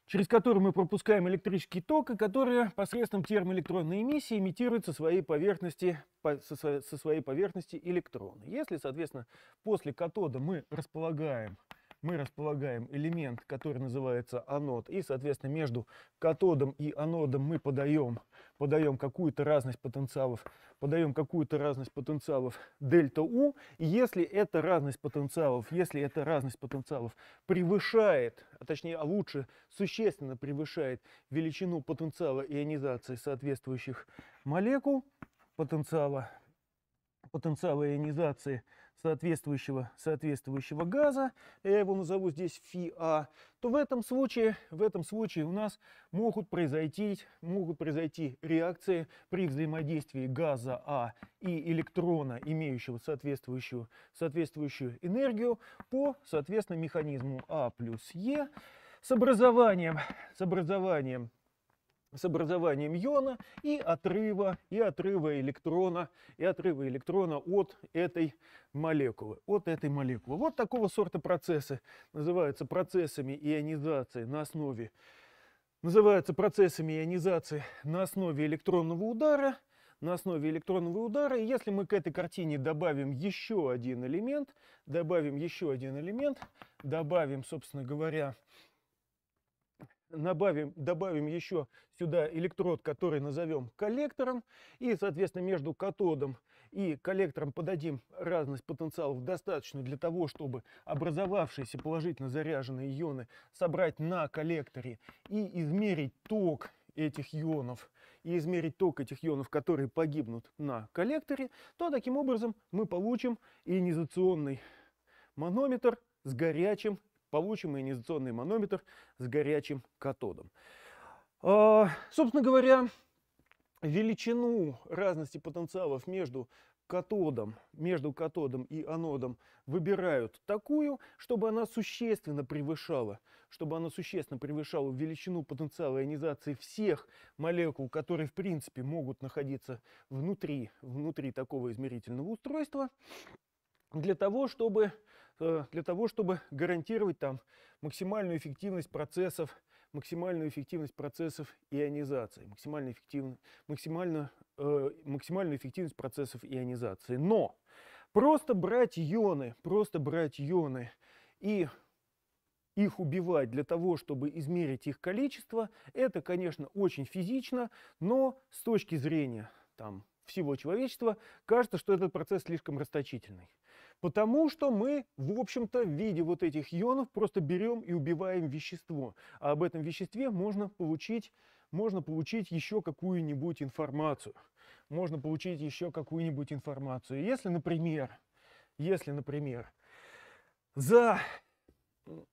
через который мы пропускаем электрический ток, и которые посредством термоэлектронной эмиссии эмитируют со своей поверхности, со своей поверхности электроны. Если, соответственно, после катода мы располагаем мы располагаем элемент, который называется анод. И, соответственно, между катодом и анодом мы подаем, подаем какую-то разность потенциалов, подаем какую-то разность потенциалов дельта У. И если эта разность потенциалов, если эта разность потенциалов превышает, а точнее, а лучше существенно превышает величину потенциала ионизации соответствующих молекул, потенциала, потенциала ионизации соответствующего, соответствующего газа, я его назову здесь ФИА, то в этом случае, в этом случае у нас могут произойти, могут произойти реакции при взаимодействии газа А и электрона, имеющего соответствующую, соответствующую энергию, по, соответственно, механизму А плюс Е с образованием, с образованием с образованием иона и отрыва, и отрыва электрона, и отрыва электрона от этой молекулы, от этой молекулы. Вот такого сорта процессы называются процессами ионизации на основе, называются процессами ионизации на основе электронного удара, на основе электронного удара. И если мы к этой картине добавим еще один элемент, добавим еще один элемент, добавим, собственно говоря, Добавим, добавим еще сюда электрод, который назовем коллектором. И, соответственно, между катодом и коллектором подадим разность потенциалов достаточную для того, чтобы образовавшиеся положительно заряженные ионы собрать на коллекторе и измерить ток этих ионов и измерить ток этих ионов, которые погибнут на коллекторе, то таким образом мы получим ионизационный манометр с горячим получим ионизационный манометр с горячим катодом. А, собственно говоря, величину разности потенциалов между катодом, между катодом и анодом выбирают такую, чтобы она существенно превышала, чтобы она существенно превышала величину потенциала ионизации всех молекул, которые в принципе могут находиться внутри, внутри такого измерительного устройства, для того, чтобы Э, для того, чтобы гарантировать там максимальную эффективность процессов, максимальную эффективность процессов ионизации, максимальную, максимально, э, максимальную эффективность процессов ионизации. Но просто брать ионы, просто брать ионы и их убивать для того, чтобы измерить их количество, это, конечно, очень физично, но с точки зрения там, всего человечества, кажется, что этот процесс слишком расточительный. Потому что мы, в общем-то, в виде вот этих ионов просто берем и убиваем вещество. А об этом веществе можно получить, можно получить еще какую-нибудь информацию. Можно получить еще какую-нибудь информацию. Если, например, если, например, за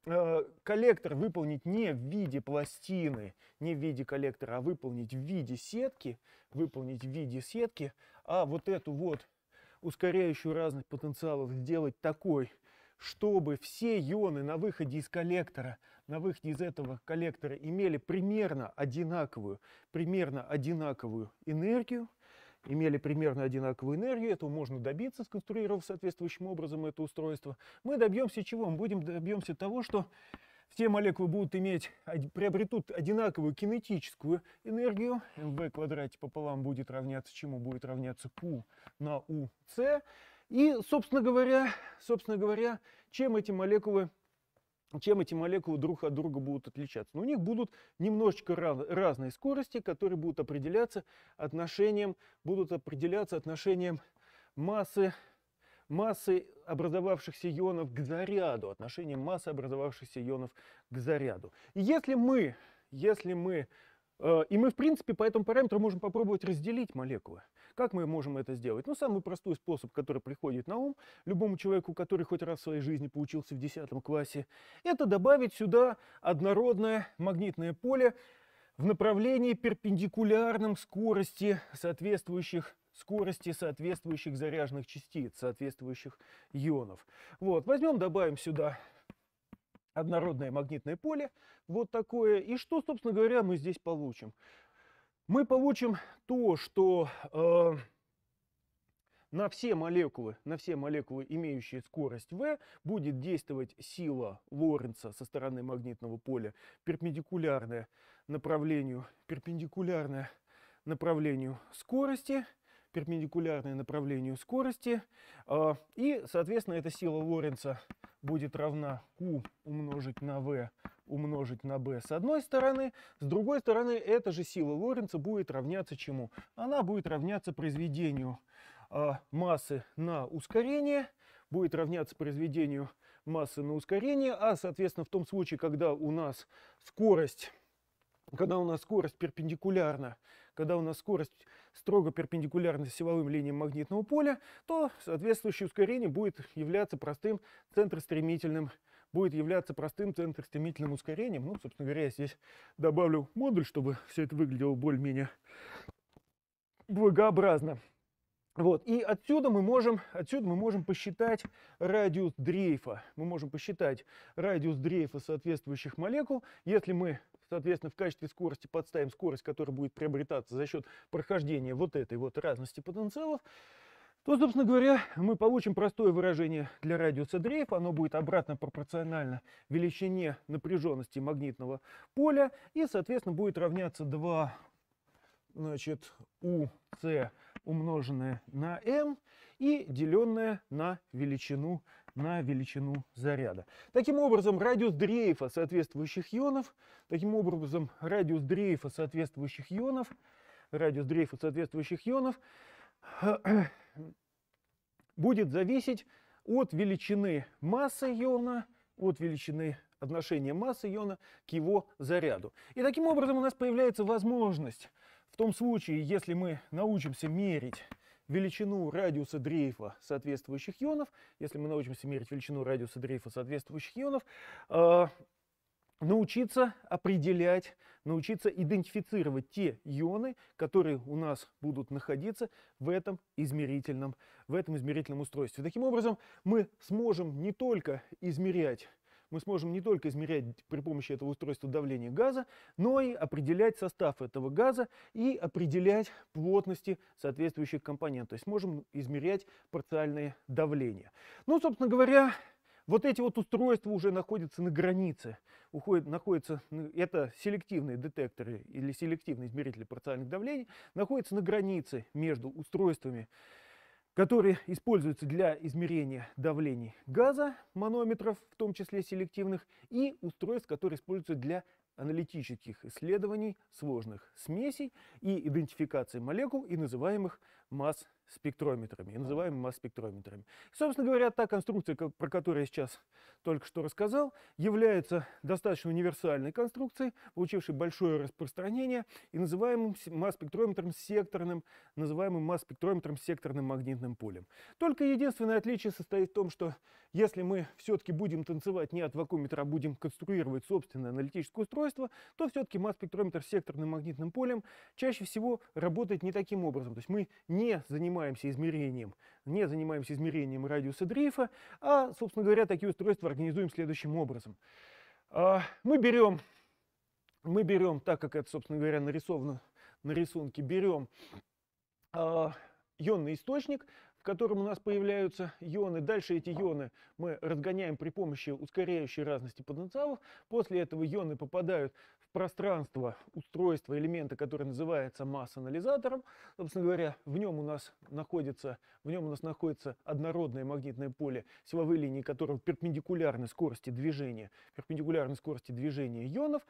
э, коллектор выполнить не в виде пластины, не в виде коллектора, а выполнить в виде сетки, выполнить в виде сетки, а вот эту вот ускоряющую разность потенциалов сделать такой, чтобы все ионы на выходе из коллектора, на выходе из этого коллектора имели примерно одинаковую, примерно одинаковую энергию, имели примерно одинаковую энергию, этого можно добиться, сконструировав соответствующим образом это устройство. Мы добьемся чего? Мы будем добьемся того, что все молекулы будут иметь, приобретут одинаковую кинетическую энергию. МВ квадрате пополам будет равняться чему? Будет равняться Q на УС. И, собственно говоря, собственно говоря, чем эти молекулы чем эти молекулы друг от друга будут отличаться. Но у них будут немножечко раз, разные скорости, которые будут определяться отношением, будут определяться отношением массы массы образовавшихся ионов к заряду, отношение массы образовавшихся ионов к заряду. И если мы, если мы э, и мы, в принципе, по этому параметру можем попробовать разделить молекулы. Как мы можем это сделать? Ну, самый простой способ, который приходит на ум любому человеку, который хоть раз в своей жизни получился в 10 классе, это добавить сюда однородное магнитное поле в направлении перпендикулярном скорости соответствующих скорости соответствующих заряженных частиц, соответствующих ионов. Вот, возьмем, добавим сюда однородное магнитное поле, вот такое. И что, собственно говоря, мы здесь получим? Мы получим то, что э, на все молекулы, на все молекулы, имеющие скорость v, будет действовать сила Лоренца со стороны магнитного поля, перпендикулярная направлению, перпендикулярная направлению скорости перпендикулярное направлению скорости. А, и, соответственно, эта сила Лоренца будет равна Q умножить на V умножить на B с одной стороны. С другой стороны, эта же сила Лоренца будет равняться чему? Она будет равняться произведению а, массы на ускорение, будет равняться произведению массы на ускорение, а, соответственно, в том случае, когда у нас скорость когда у нас скорость перпендикулярна когда у нас скорость строго перпендикулярна силовым линиям магнитного поля, то соответствующее ускорение будет являться простым центростремительным будет являться простым центростремительным ускорением. Ну, собственно говоря, я здесь добавлю модуль, чтобы все это выглядело более-менее благообразно. Вот. И отсюда мы, можем, отсюда мы можем посчитать радиус дрейфа. Мы можем посчитать радиус дрейфа соответствующих молекул, если мы Соответственно, в качестве скорости подставим скорость, которая будет приобретаться за счет прохождения вот этой вот разности потенциалов, то, собственно говоря, мы получим простое выражение для радиуса дрейфа. Оно будет обратно пропорционально величине напряженности магнитного поля и, соответственно, будет равняться 2 значит, Uc умноженное на m и деленное на величину на величину заряда. Таким образом, радиус дрейфа соответствующих ионов, таким образом, радиус дрейфа соответствующих ионов, радиус дрейфа соответствующих ионов будет зависеть от величины массы иона, от величины отношения массы иона к его заряду. И таким образом у нас появляется возможность, в том случае, если мы научимся мерить величину радиуса дрейфа соответствующих ионов, если мы научимся мерить величину радиуса дрейфа соответствующих ионов, э, научиться определять, научиться идентифицировать те ионы, которые у нас будут находиться в этом измерительном, в этом измерительном устройстве. Таким образом, мы сможем не только измерять мы сможем не только измерять при помощи этого устройства давление газа, но и определять состав этого газа и определять плотности соответствующих компонентов. То есть можем измерять парциальные давления. Ну, собственно говоря, вот эти вот устройства уже находятся на границе. Уходят, находятся, это селективные детекторы или селективные измерители парциальных давлений, находятся на границе между устройствами которые используются для измерения давлений газа, манометров, в том числе селективных, и устройств, которые используются для аналитических исследований сложных смесей и идентификации молекул и называемых масс спектрометрами, и называемыми масс-спектрометрами. Собственно говоря, та конструкция, про которую я сейчас только что рассказал, является достаточно универсальной конструкцией, получившей большое распространение и называемым масс-спектрометром секторным, называемым масс-спектрометром секторным магнитным полем. Только единственное отличие состоит в том, что если мы все-таки будем танцевать не от вакууметра, а будем конструировать собственное аналитическое устройство, то все-таки масс-спектрометр секторным магнитным полем чаще всего работает не таким образом. То есть мы не занимаемся занимаемся измерением, не занимаемся измерением радиуса дрейфа, а, собственно говоря, такие устройства организуем следующим образом. А, мы берем, мы берем, так как это, собственно говоря, нарисовано на рисунке, берем а, ионный источник, в котором у нас появляются ионы. Дальше эти ионы мы разгоняем при помощи ускоряющей разности потенциалов. После этого ионы попадают пространство, устройство элемента, который называется масс-анализатором. Собственно говоря, в нем у нас находится, в нем у нас находится однородное магнитное поле, силовые линии которого перпендикулярны скорости движения, перпендикулярны скорости движения ионов.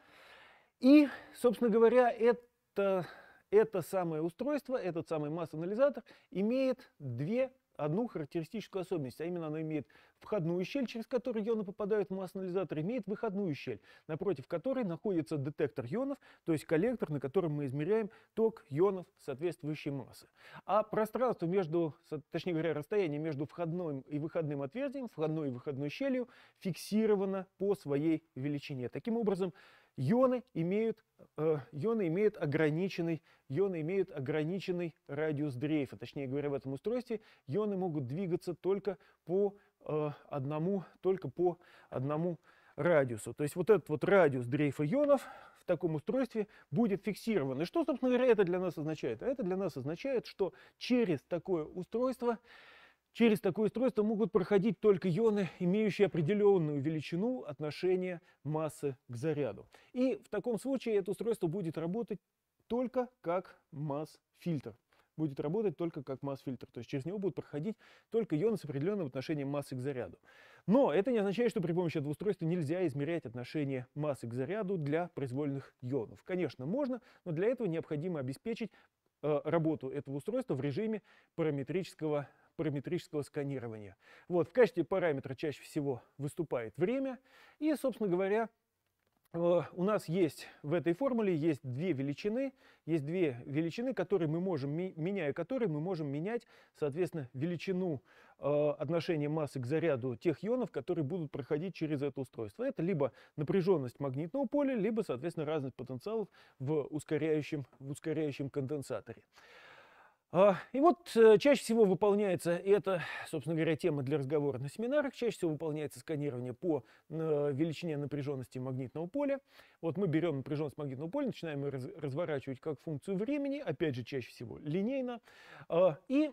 И, собственно говоря, это, это самое устройство, этот самый масс-анализатор имеет две одну характеристическую особенность, а именно она имеет входную щель, через которую ионы попадают в масс-анализатор, имеет выходную щель, напротив которой находится детектор ионов, то есть коллектор, на котором мы измеряем ток ионов соответствующей массы. А пространство между, точнее говоря, расстояние между входным и выходным отверстием, входной и выходной щелью фиксировано по своей величине. Таким образом, Ионы имеют, э, ионы имеют ограниченный, ионы имеют ограниченный радиус дрейфа. Точнее говоря, в этом устройстве ионы могут двигаться только по э, одному, только по одному радиусу. То есть вот этот вот радиус дрейфа ионов в таком устройстве будет фиксирован. И что, собственно говоря, это для нас означает? А это для нас означает, что через такое устройство Через такое устройство могут проходить только ионы, имеющие определенную величину отношения массы к заряду. И в таком случае это устройство будет работать только как масс-фильтр. Будет работать только как масс-фильтр. То есть через него будут проходить только ионы с определенным отношением массы к заряду. Но это не означает, что при помощи этого устройства нельзя измерять отношение массы к заряду для произвольных ионов. Конечно, можно, но для этого необходимо обеспечить э, работу этого устройства в режиме параметрического параметрического сканирования. Вот, в качестве параметра чаще всего выступает время. И, собственно говоря, э, у нас есть в этой формуле есть две величины, есть две величины, которые мы можем, меняя которые мы можем менять, соответственно, величину э, отношения массы к заряду тех ионов, которые будут проходить через это устройство. Это либо напряженность магнитного поля, либо, соответственно, разность потенциалов в ускоряющем, в ускоряющем конденсаторе. А, и вот э, чаще всего выполняется, и это, собственно говоря, тема для разговора на семинарах, чаще всего выполняется сканирование по э, величине напряженности магнитного поля. Вот мы берем напряженность магнитного поля, начинаем ее разворачивать как функцию времени, опять же, чаще всего линейно, а, и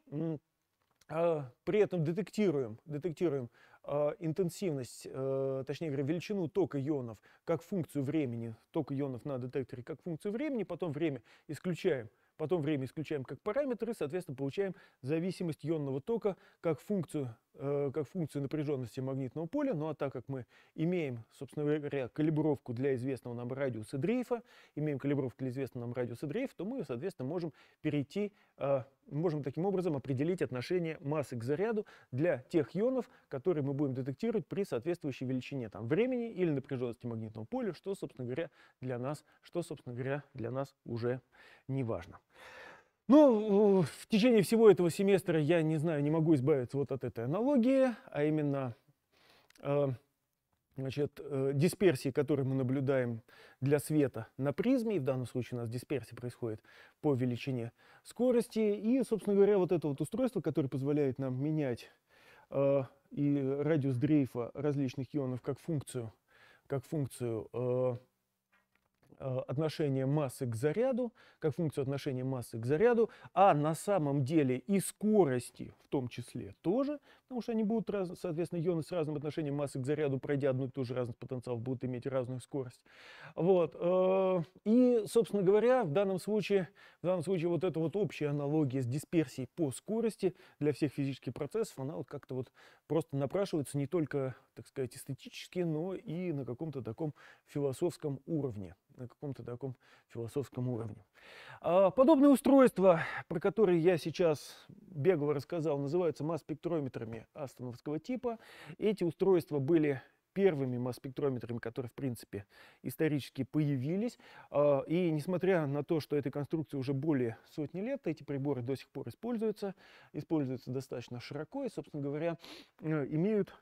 а, при этом детектируем, детектируем интенсивность, э, точнее говоря, величину тока ионов как функцию времени, ток ионов на детекторе как функцию времени, потом время исключаем – потом время исключаем как параметры соответственно, получаем зависимость ионного тока как функцию Э, как функцию напряженности магнитного поля, ну а так как мы имеем, собственно говоря, калибровку для известного нам радиуса дрейфа, имеем калибровку для известного нам радиуса дрейфа, то мы, соответственно, можем перейти, э, можем таким образом определить отношение массы к заряду для тех ионов, которые мы будем детектировать при соответствующей величине там, времени или напряженности магнитного поля, что, собственно говоря, для нас, что, собственно говоря, для нас уже не важно. Ну, в течение всего этого семестра я не знаю, не могу избавиться вот от этой аналогии, а именно э, значит, э, дисперсии, которые мы наблюдаем для света на призме, и в данном случае у нас дисперсия происходит по величине скорости, и, собственно говоря, вот это вот устройство, которое позволяет нам менять э, и радиус дрейфа различных ионов как функцию, как функцию Э, отношение массы к заряду, как функцию отношения массы к заряду, а на самом деле и скорости в том числе тоже, потому что они будут, раз, соответственно, ионы с разным отношением массы к заряду, пройдя одну и ту же разность потенциалов, будут иметь разную скорость. Вот. Э, и, собственно говоря, в данном случае, в данном случае вот эта вот общая аналогия с дисперсией по скорости для всех физических процессов, она вот как-то вот просто напрашивается не только, так сказать, эстетически, но и на каком-то таком философском уровне на каком-то таком философском уровне. А, подобные устройства, про которые я сейчас бегло рассказал, называются масс-спектрометрами астоновского типа. Эти устройства были первыми масс-спектрометрами, которые, в принципе, исторически появились. А, и несмотря на то, что этой конструкции уже более сотни лет, эти приборы до сих пор используются, используются достаточно широко и, собственно говоря, э, имеют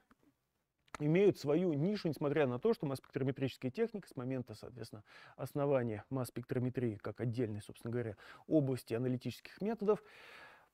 имеют свою нишу, несмотря на то, что масс-спектрометрическая техника с момента, соответственно, основания масс-спектрометрии как отдельной, собственно говоря, области аналитических методов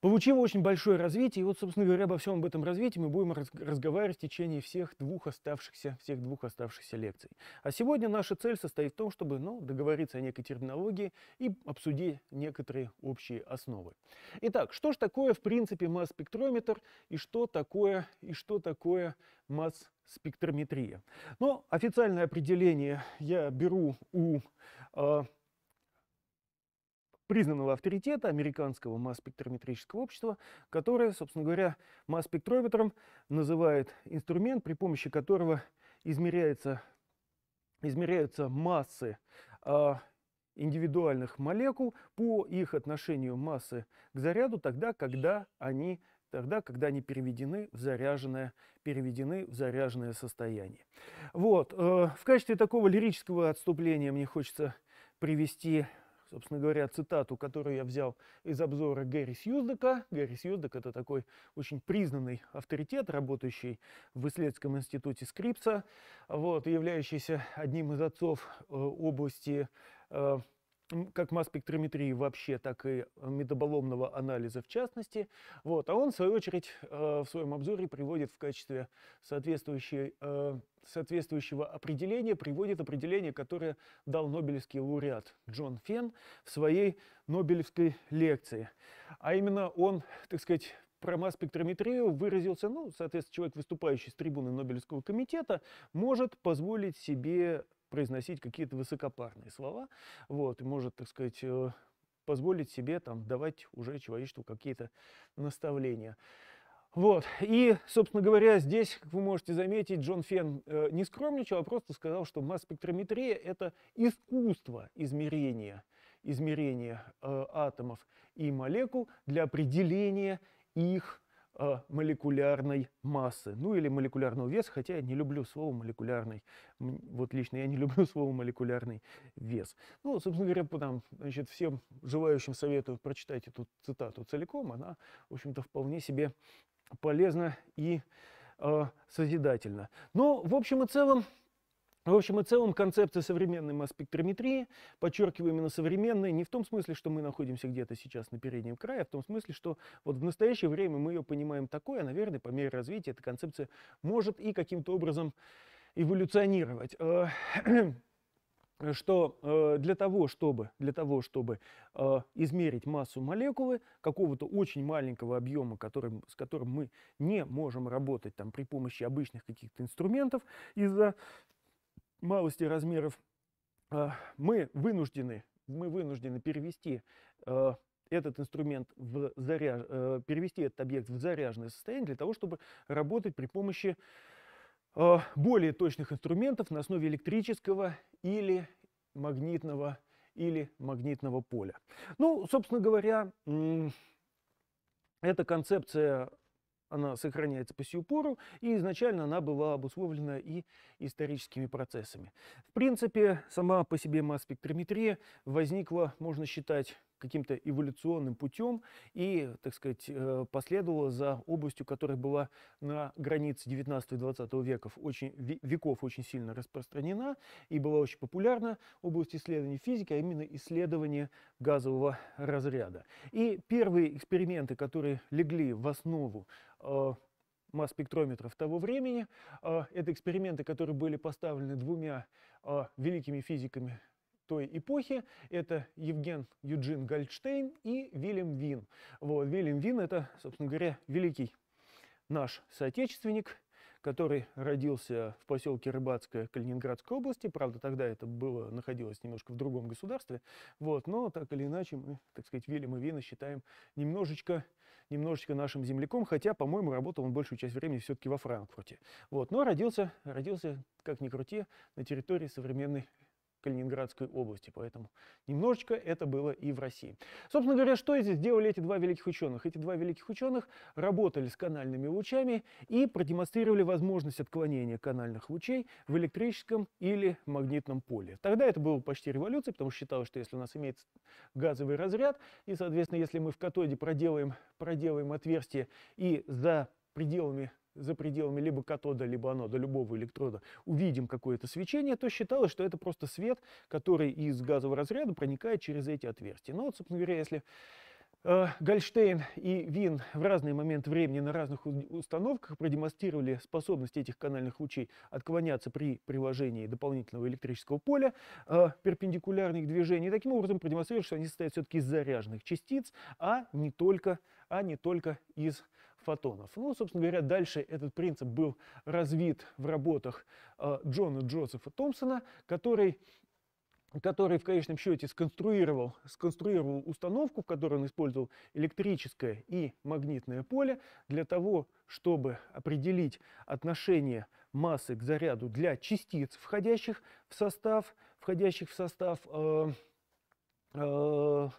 получила очень большое развитие. И вот, собственно говоря, обо всем об этом развитии мы будем разговаривать в течение всех двух оставшихся, всех двух оставшихся лекций. А сегодня наша цель состоит в том, чтобы ну, договориться о некой терминологии и обсудить некоторые общие основы. Итак, что же такое, в принципе, масс-спектрометр и что такое, и что такое масс спектрометрия. Но ну, официальное определение я беру у э, признанного авторитета американского масс-спектрометрического общества, которое, собственно говоря, масс-спектрометром называет инструмент, при помощи которого измеряется, измеряются массы э, индивидуальных молекул по их отношению массы к заряду тогда, когда они тогда, когда они переведены в заряженное, переведены в заряженное состояние. Вот. Э, в качестве такого лирического отступления мне хочется привести собственно говоря, цитату, которую я взял из обзора Гэри Сьюздека. Гэри Сьюздек – это такой очень признанный авторитет, работающий в исследовательском институте Скрипса, вот, являющийся одним из отцов э, области э, как масс спектрометрии вообще, так и э, метаболомного анализа в частности. Вот. А он, в свою очередь, э, в своем обзоре приводит в качестве э, соответствующего определения, приводит определение, которое дал нобелевский лауреат Джон Фен в своей нобелевской лекции. А именно он, так сказать, про масс-спектрометрию выразился, ну, соответственно, человек, выступающий с трибуны Нобелевского комитета, может позволить себе произносить какие-то высокопарные слова, вот, и может, так сказать, э, позволить себе там давать уже человечеству какие-то наставления. Вот. И, собственно говоря, здесь, как вы можете заметить, Джон Фен э, не скромничал, а просто сказал, что масс-спектрометрия — это искусство измерения, измерения э, атомов и молекул для определения их Э, молекулярной массы, ну или молекулярного веса, хотя я не люблю слово молекулярный, вот лично я не люблю слово молекулярный вес. Ну, собственно говоря, там, значит, всем желающим советую прочитать эту цитату целиком, она, в общем-то, вполне себе полезна и э, созидательна. Но, в общем и целом, ну, в общем и целом, концепция современной масс-спектрометрии, подчеркиваю именно современной, не в том смысле, что мы находимся где-то сейчас на переднем крае, а в том смысле, что вот в настоящее время мы ее понимаем такой, а, наверное, по мере развития эта концепция может и каким-то образом эволюционировать э, что э, для того, чтобы, для того, чтобы э, измерить массу молекулы какого-то очень маленького объема, который, с которым мы не можем работать там, при помощи обычных каких-то инструментов из-за малости размеров, а, мы вынуждены, мы вынуждены перевести а, этот инструмент в заряж... Э, перевести этот объект в заряженное состояние для того, чтобы работать при помощи а, более точных инструментов на основе электрического или магнитного или магнитного поля. Ну, собственно говоря, эта концепция она сохраняется по сию пору, и изначально она была обусловлена и историческими процессами. В принципе, сама по себе масс-спектрометрия возникла, можно считать, каким-то эволюционным путем и, так сказать, э, последовала за областью, которая была на границе 19 и 20 веков очень, веков очень сильно распространена и была очень популярна область исследований физики, а именно исследование газового разряда. И первые эксперименты, которые легли в основу э, масс-спектрометров того времени. Э, это эксперименты, которые были поставлены двумя великими физиками той эпохи. Это Евген Юджин Гольдштейн и Вильям Вин. Вот, Вильям Вин – это, собственно говоря, великий наш соотечественник, который родился в поселке Рыбацкое Калининградской области. Правда, тогда это было, находилось немножко в другом государстве. Вот, но так или иначе мы, так сказать, Вильяма Вина считаем немножечко, немножечко нашим земляком, хотя, по-моему, работал он большую часть времени все-таки во Франкфурте. Вот, но родился, родился, как ни крути, на территории современной Калининградской области. Поэтому немножечко это было и в России. Собственно говоря, что здесь делали эти два великих ученых? Эти два великих ученых работали с канальными лучами и продемонстрировали возможность отклонения канальных лучей в электрическом или магнитном поле. Тогда это было почти революцией, потому что считалось, что если у нас имеется газовый разряд, и, соответственно, если мы в катоде проделаем, проделаем отверстие и за пределами за пределами либо катода, либо анода, любого электрода, увидим какое-то свечение, то считалось, что это просто свет, который из газового разряда проникает через эти отверстия. Но, ну вот, собственно говоря, если э, Гольштейн и Вин в разные моменты времени на разных установках продемонстрировали способность этих канальных лучей отклоняться при приложении дополнительного электрического поля э, перпендикулярных движений. таким образом продемонстрировали, что они состоят все-таки из заряженных частиц, а не только, а не только из фотонов. Ну, собственно говоря, дальше этот принцип был развит в работах э, Джона Джозефа Томпсона, который который в конечном счете сконструировал, сконструировал установку, в которой он использовал электрическое и магнитное поле для того, чтобы определить отношение массы к заряду для частиц, входящих в состав, входящих в состав э, э,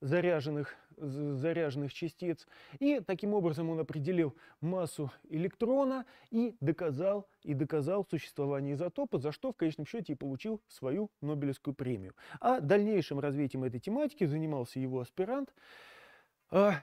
заряженных заряженных частиц. И таким образом он определил массу электрона и доказал, и доказал существование изотопа, за что в конечном счете и получил свою Нобелевскую премию. А дальнейшим развитием этой тематики занимался его аспирант а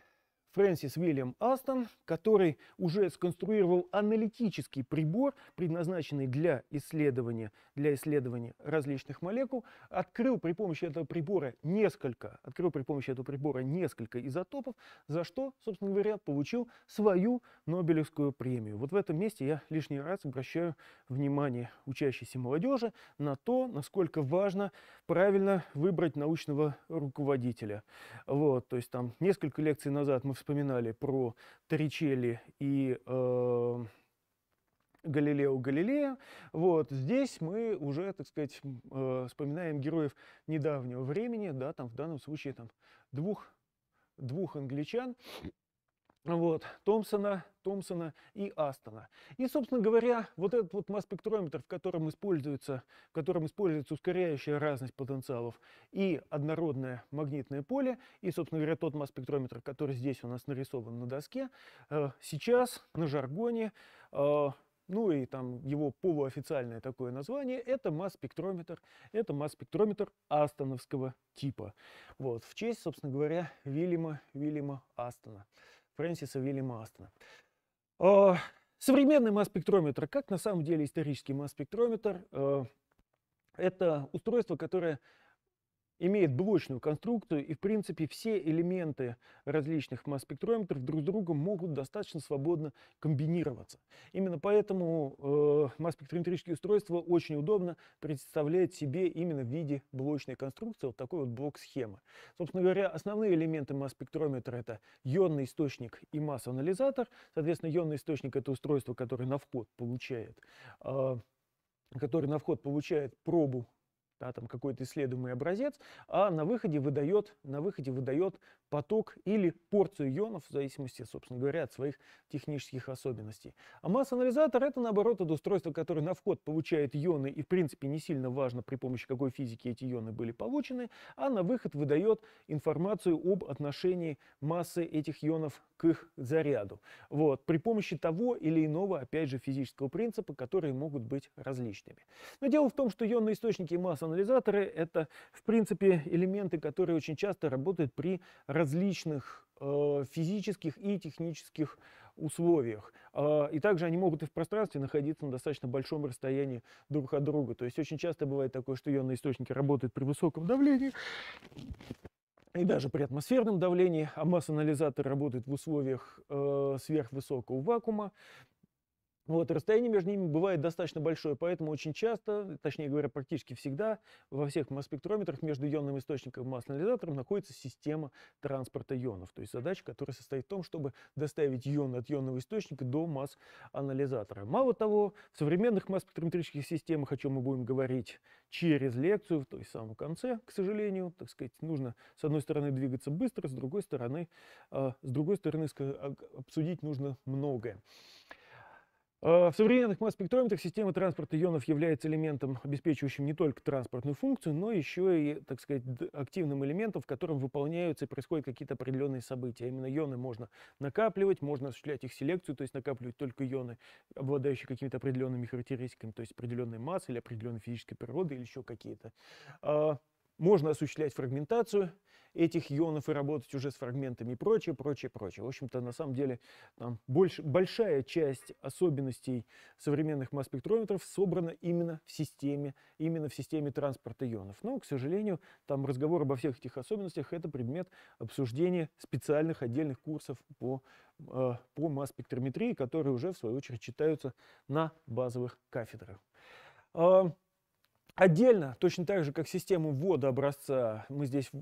Фрэнсис Уильям Астон, который уже сконструировал аналитический прибор, предназначенный для исследования, для исследования различных молекул, открыл при помощи этого прибора несколько, открыл при помощи этого прибора несколько изотопов, за что, собственно говоря, получил свою Нобелевскую премию. Вот в этом месте я лишний раз обращаю внимание учащейся молодежи на то, насколько важно правильно выбрать научного руководителя. Вот, то есть там несколько лекций назад мы вспоминали вспоминали про Торричелли и э, Галилео Галилея. Вот здесь мы уже, так сказать, э, вспоминаем героев недавнего времени, да, там в данном случае там двух, двух англичан, вот, Томпсона, Томпсона и Астона. И, собственно говоря, вот этот вот масс-спектрометр, в котором используется, в котором используется ускоряющая разность потенциалов и однородное магнитное поле, и, собственно говоря, тот масс-спектрометр, который здесь у нас нарисован на доске, э, сейчас на жаргоне э, ну и там его полуофициальное такое название, это масс-спектрометр, это масс-спектрометр астоновского типа. Вот, в честь, собственно говоря, Вильяма, Вильяма Астона. Фрэнсиса Вильяма Астона. Э, современный масс-спектрометр. Как на самом деле исторический масс-спектрометр? Э, это устройство, которое имеет блочную конструкцию, и в принципе все элементы различных масс-спектрометров друг с другом могут достаточно свободно комбинироваться. Именно поэтому э, масс-спектрометрические устройства очень удобно представляют себе именно в виде блочной конструкции вот такой вот блок-схемы. Собственно говоря, основные элементы масс-спектрометра это ионный источник и масс-анализатор. Соответственно, ионный источник это устройство, которое на вход получает э, который на вход получает пробу да, там какой-то исследуемый образец, а на выходе выдает, на выходе выдает поток или порцию ионов, в зависимости, собственно говоря, от своих технических особенностей. А масс-анализатор это, наоборот, это устройство, которое на вход получает ионы, и, в принципе, не сильно важно, при помощи какой физики эти ионы были получены, а на выход выдает информацию об отношении массы этих ионов к их заряду. Вот, при помощи того или иного, опять же, физического принципа, которые могут быть различными. Но дело в том, что ионные источники масс анализаторы – это, в принципе, элементы, которые очень часто работают при различных э, физических и технических условиях. А, и также они могут и в пространстве находиться на достаточно большом расстоянии друг от друга. То есть очень часто бывает такое, что ионные источники работают при высоком давлении, и даже при атмосферном давлении, а масс-анализатор работает в условиях э, сверхвысокого вакуума, вот, расстояние между ними бывает достаточно большое, поэтому очень часто, точнее говоря, практически всегда во всех масс-спектрометрах между ионным источником и масс-анализатором находится система транспорта ионов. То есть задача, которая состоит в том, чтобы доставить ион от ионного источника до масс-анализатора. Мало того, в современных масс-спектрометрических системах, о чем мы будем говорить через лекцию, в той самом конце, к сожалению, так сказать, нужно с одной стороны двигаться быстро, с другой стороны, э, с другой стороны обсудить нужно многое. А, в современных масс-спектрометрах система транспорта ионов является элементом, обеспечивающим не только транспортную функцию, но еще и, так сказать, активным элементом, в котором выполняются и происходят какие-то определенные события. Именно ионы можно накапливать, можно осуществлять их селекцию, то есть накапливать только ионы, обладающие какими-то определенными характеристиками, то есть определенной массой или определенной физической природы или еще какие-то. А, можно осуществлять фрагментацию этих ионов и работать уже с фрагментами и прочее, прочее, прочее. В общем-то, на самом деле, там больш, большая часть особенностей современных масс-спектрометров собрана именно в системе, именно в системе транспорта ионов. Но, к сожалению, там разговор обо всех этих особенностях – это предмет обсуждения специальных отдельных курсов по, э, по масс-спектрометрии, которые уже, в свою очередь, читаются на базовых кафедрах. А, Отдельно, точно так же, как систему ввода образца, мы здесь э,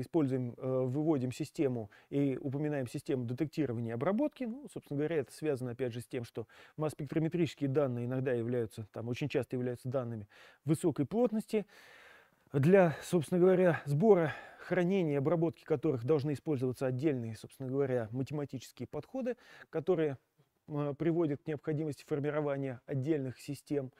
используем, э, выводим систему и упоминаем систему детектирования и обработки. Ну, собственно говоря, это связано опять же с тем, что масс-спектрометрические данные иногда являются, там очень часто являются данными высокой плотности, для, собственно говоря, сбора, хранения, обработки которых должны использоваться отдельные, собственно говоря, математические подходы, которые Э, приводит к необходимости формирования отдельных систем.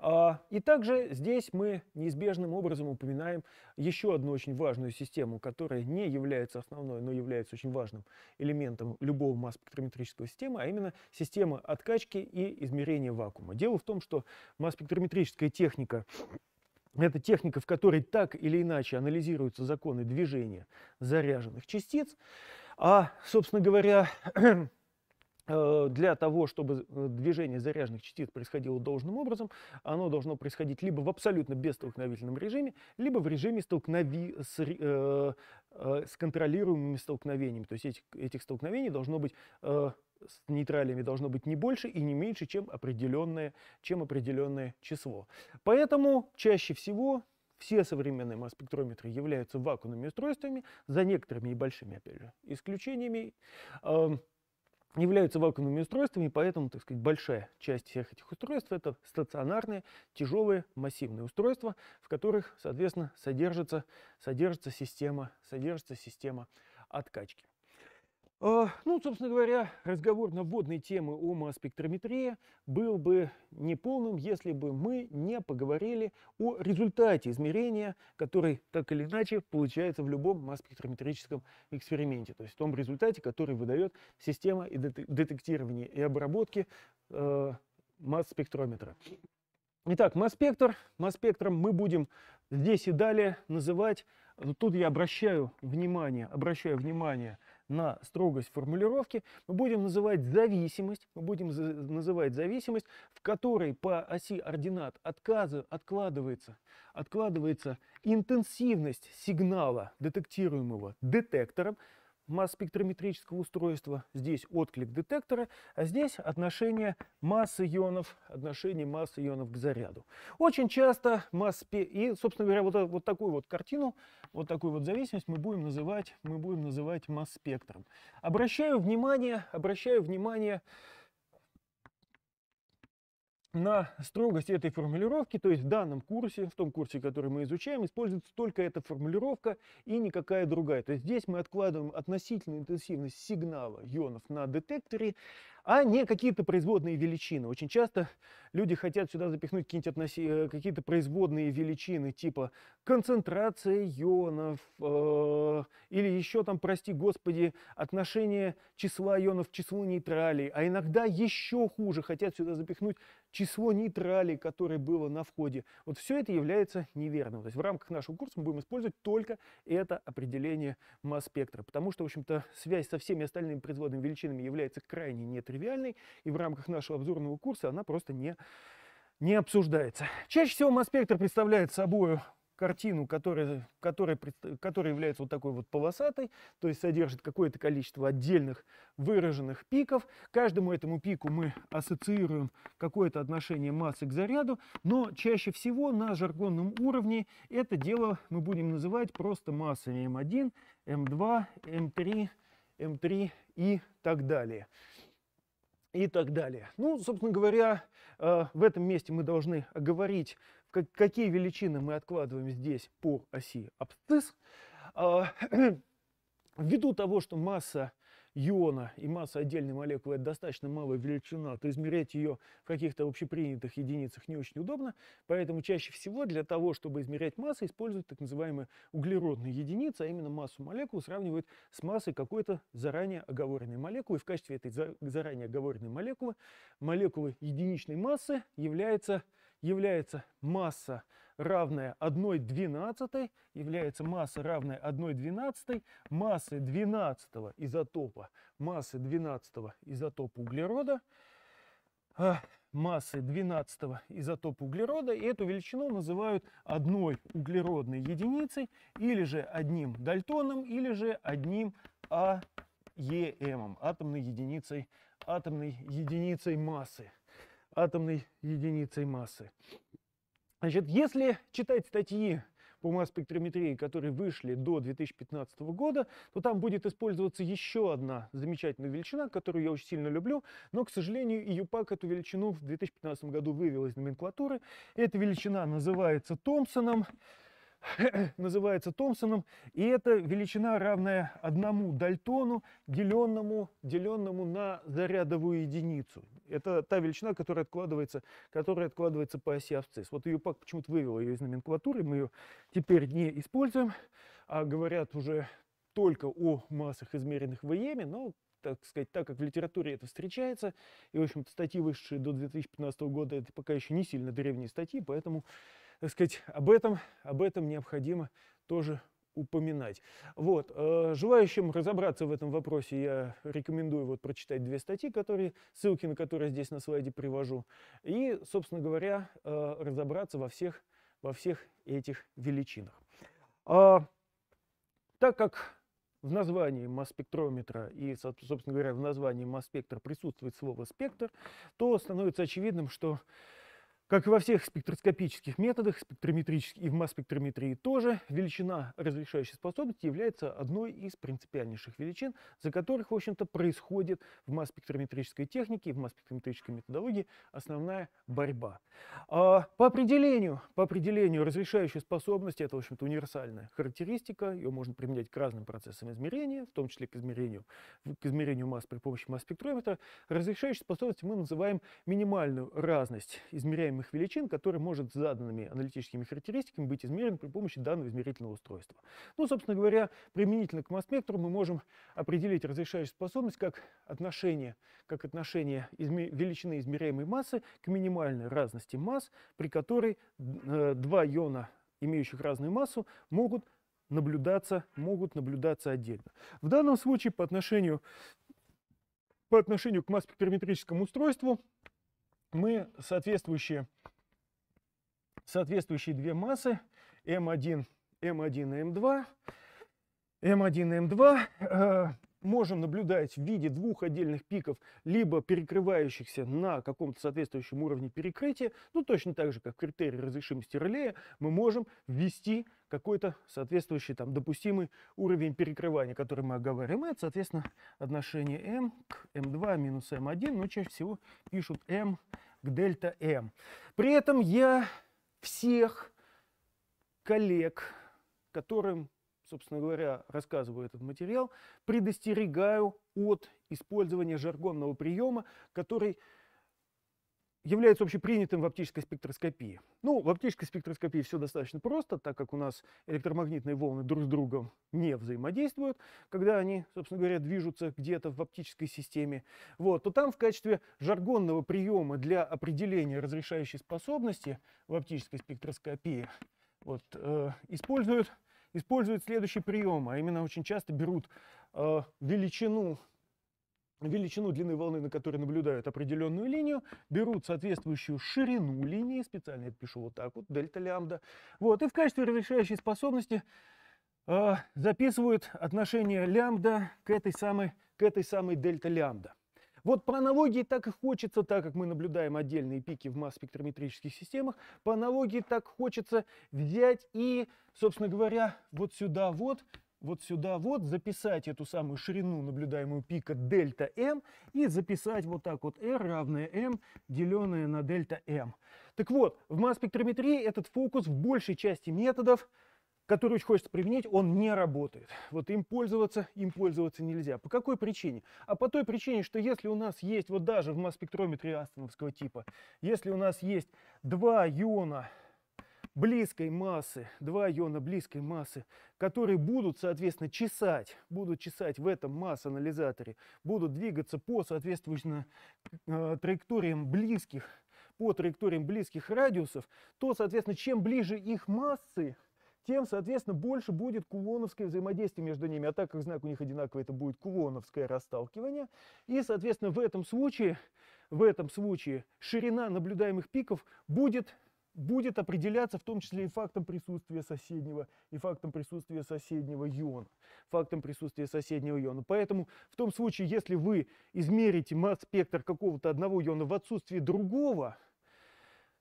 А, и также здесь мы неизбежным образом упоминаем еще одну очень важную систему, которая не является основной, но является очень важным элементом любого масс-спектрометрического системы, а именно система откачки и измерения вакуума. Дело в том, что масс-спектрометрическая техника это техника, в которой так или иначе анализируются законы движения заряженных частиц. А, собственно говоря, Э, для того, чтобы э, движение заряженных частиц происходило должным образом, оно должно происходить либо в абсолютно бестолкновительном режиме, либо в режиме столкнови... с, э, с контролируемыми столкновениями. То есть этих, этих столкновений должно быть э, с нейтралями должно быть не больше и не меньше, чем определенное, чем определенное число. Поэтому чаще всего все современные масс-спектрометры являются вакуумными устройствами, за некоторыми небольшими опять же, исключениями. Эм, являются вакуумными устройствами, поэтому, так сказать, большая часть всех этих устройств это стационарные, тяжелые, массивные устройства, в которых, соответственно, содержится, содержится, система, содержится система откачки. А, ну, собственно говоря, разговор на вводной темы о масс спектрометрии был бы неполным, если бы мы не поговорили о результате измерения, который так или иначе получается в любом масс-спектрометрическом эксперименте, то есть в том результате, который выдает система и детектирования и обработки э, масс-спектрометра. Итак, масс-спектр. Масс-спектром мы будем здесь и далее называть, тут я обращаю внимание, обращаю внимание на строгость формулировки, мы будем называть зависимость, мы будем называть зависимость, в которой по оси ординат отказа откладывается, откладывается интенсивность сигнала, детектируемого детектором, масс-спектрометрического устройства, здесь отклик детектора, а здесь отношение масс ионов, отношение масс ионов к заряду. Очень часто масс... И, собственно говоря, вот, э, вот такую вот картину, вот такую вот зависимость мы будем называть, мы будем называть масс-спектром. Обращаю внимание, обращаю внимание на строгость этой формулировки, то есть в данном курсе, в том курсе, который мы изучаем, используется только эта формулировка и никакая другая. То есть здесь мы откладываем относительную интенсивность сигнала ионов на детекторе а не какие-то производные величины. Очень часто люди хотят сюда запихнуть э, какие-то относи... какие производные величины, типа концентрация ионов, э, или еще там, прости господи, отношение числа ионов к числу нейтралей, а иногда еще хуже хотят сюда запихнуть число нейтралей, которое было на входе. Вот все это является неверным. То есть в рамках нашего курса мы будем использовать только это определение масс-спектра, потому что, в общем-то, связь со всеми остальными производными величинами является крайне нетривиальной, тривиальной, и в рамках нашего обзорного курса она просто не, не обсуждается. Чаще всего масс-спектр представляет собой картину, которая, которая, которая является вот такой вот полосатой, то есть содержит какое-то количество отдельных выраженных пиков. Каждому этому пику мы ассоциируем какое-то отношение массы к заряду, но чаще всего на жаргонном уровне это дело мы будем называть просто массами М1, М2, М3, М3 и так далее и так далее. Ну, собственно говоря, э, в этом месте мы должны оговорить, какие величины мы откладываем здесь по оси абсцисс. А, ввиду того, что масса иона и масса отдельной молекулы – это достаточно малая величина, то измерять ее в каких-то общепринятых единицах не очень удобно. Поэтому чаще всего для того, чтобы измерять массу, используют так называемые углеродные единицы, а именно массу молекулы сравнивают с массой какой-то заранее оговоренной молекулы. В качестве этой заранее оговоренной молекулы молекулы единичной массы является является масса равная 1 12, является масса равная 1 12 массы 12 изотопа, массы 12 изотопа углерода, а, массы 12 изотопа углерода, и эту величину называют одной углеродной единицей, или же одним дальтоном, или же одним АЕМом, атомной единицей, атомной единицей массы атомной единицей массы. Значит, если читать статьи по масс-спектрометрии, которые вышли до 2015 года, то там будет использоваться еще одна замечательная величина, которую я очень сильно люблю, но, к сожалению, ЮПАК эту величину в 2015 году вывел из номенклатуры. Эта величина называется Томпсоном. называется Томпсоном, и это величина, равная одному дальтону, деленному, деленному на зарядовую единицу. Это та величина, которая откладывается, которая откладывается по оси абсцисс. Вот ее ПАК почему-то вывел ее из номенклатуры, мы ее теперь не используем, а говорят уже только о массах, измеренных в ЕМе, но так сказать, так как в литературе это встречается, и, в общем-то, статьи, вышедшие до 2015 года, это пока еще не сильно древние статьи, поэтому так сказать, об этом, об этом необходимо тоже упоминать. Вот. Э, желающим разобраться в этом вопросе я рекомендую вот прочитать две статьи, которые, ссылки на которые здесь на слайде привожу, и, собственно говоря, э, разобраться во всех, во всех этих величинах. А, так как в названии масс-спектрометра и, собственно говоря, в названии масс-спектра присутствует слово «спектр», то становится очевидным, что как и во всех спектроскопических методах, спектрометрической и в масс-спектрометрии тоже, величина разрешающей способности является одной из принципиальнейших величин, за которых, в общем-то, происходит в масс-спектрометрической технике в масс-спектрометрической методологии основная борьба. А по, определению, по определению разрешающей способности, это, в общем-то, универсальная характеристика, ее можно применять к разным процессам измерения, в том числе к измерению, к измерению масс при помощи масс-спектрометра, разрешающей способности мы называем минимальную разность измеряемой измеряемых величин, который может с заданными аналитическими характеристиками быть измерен при помощи данного измерительного устройства. Ну, собственно говоря, применительно к масс-спектру мы можем определить разрешающую способность как отношение, как отношение изме величины измеряемой массы к минимальной разности масс, при которой э, два иона, имеющих разную массу, могут наблюдаться, могут наблюдаться отдельно. В данном случае по отношению, по отношению к масс-спектрометрическому устройству мы соответствующие, соответствующие две массы М1, М1 и М2, М1 и М2 э, можем наблюдать в виде двух отдельных пиков, либо перекрывающихся на каком-то соответствующем уровне перекрытия, ну точно так же, как в критерии разрешимости реле мы можем ввести какой-то соответствующий там допустимый уровень перекрывания, который мы оговариваем. Это, соответственно, отношение m к m2 минус m1, но чаще всего пишут m к дельта m. При этом я всех коллег, которым, собственно говоря, рассказываю этот материал, предостерегаю от использования жаргонного приема, который является общепринятым в оптической спектроскопии. Ну, в оптической спектроскопии все достаточно просто, так как у нас электромагнитные волны друг с другом не взаимодействуют, когда они, собственно говоря, движутся где-то в оптической системе, вот, то там в качестве жаргонного приема для определения разрешающей способности в оптической спектроскопии вот, э, используют, используют следующий прием, а именно очень часто берут э, величину величину длины волны, на которой наблюдают определенную линию, берут соответствующую ширину линии, специально я пишу вот так вот, дельта лямбда, вот, и в качестве разрешающей способности э, записывают отношение лямбда к этой самой, к этой самой дельта лямбда. Вот по аналогии так и хочется, так как мы наблюдаем отдельные пики в масс-спектрометрических системах, по аналогии так хочется взять и, собственно говоря, вот сюда вот вот сюда вот, записать эту самую ширину наблюдаемую пика дельта М и записать вот так вот R равное М, деленное на дельта М. Так вот, в масс-спектрометрии этот фокус в большей части методов, которые очень хочется применить, он не работает. Вот им пользоваться, им пользоваться нельзя. По какой причине? А по той причине, что если у нас есть, вот даже в масс-спектрометрии астоновского типа, если у нас есть два иона, близкой массы, два иона близкой массы, которые будут, соответственно, чесать, будут чесать в этом масс-анализаторе, будут двигаться по, соответственно, э, траекториям близких, по траекториям близких радиусов, то, соответственно, чем ближе их массы, тем, соответственно, больше будет кулоновское взаимодействие между ними. А так как знак у них одинаковый, это будет кулоновское расталкивание. И, соответственно, в этом случае, в этом случае ширина наблюдаемых пиков будет будет определяться в том числе и фактом присутствия соседнего, и фактом присутствия соседнего иона, фактом присутствия соседнего иона. Поэтому в том случае, если вы измерите масс-спектр какого-то одного иона в отсутствии другого,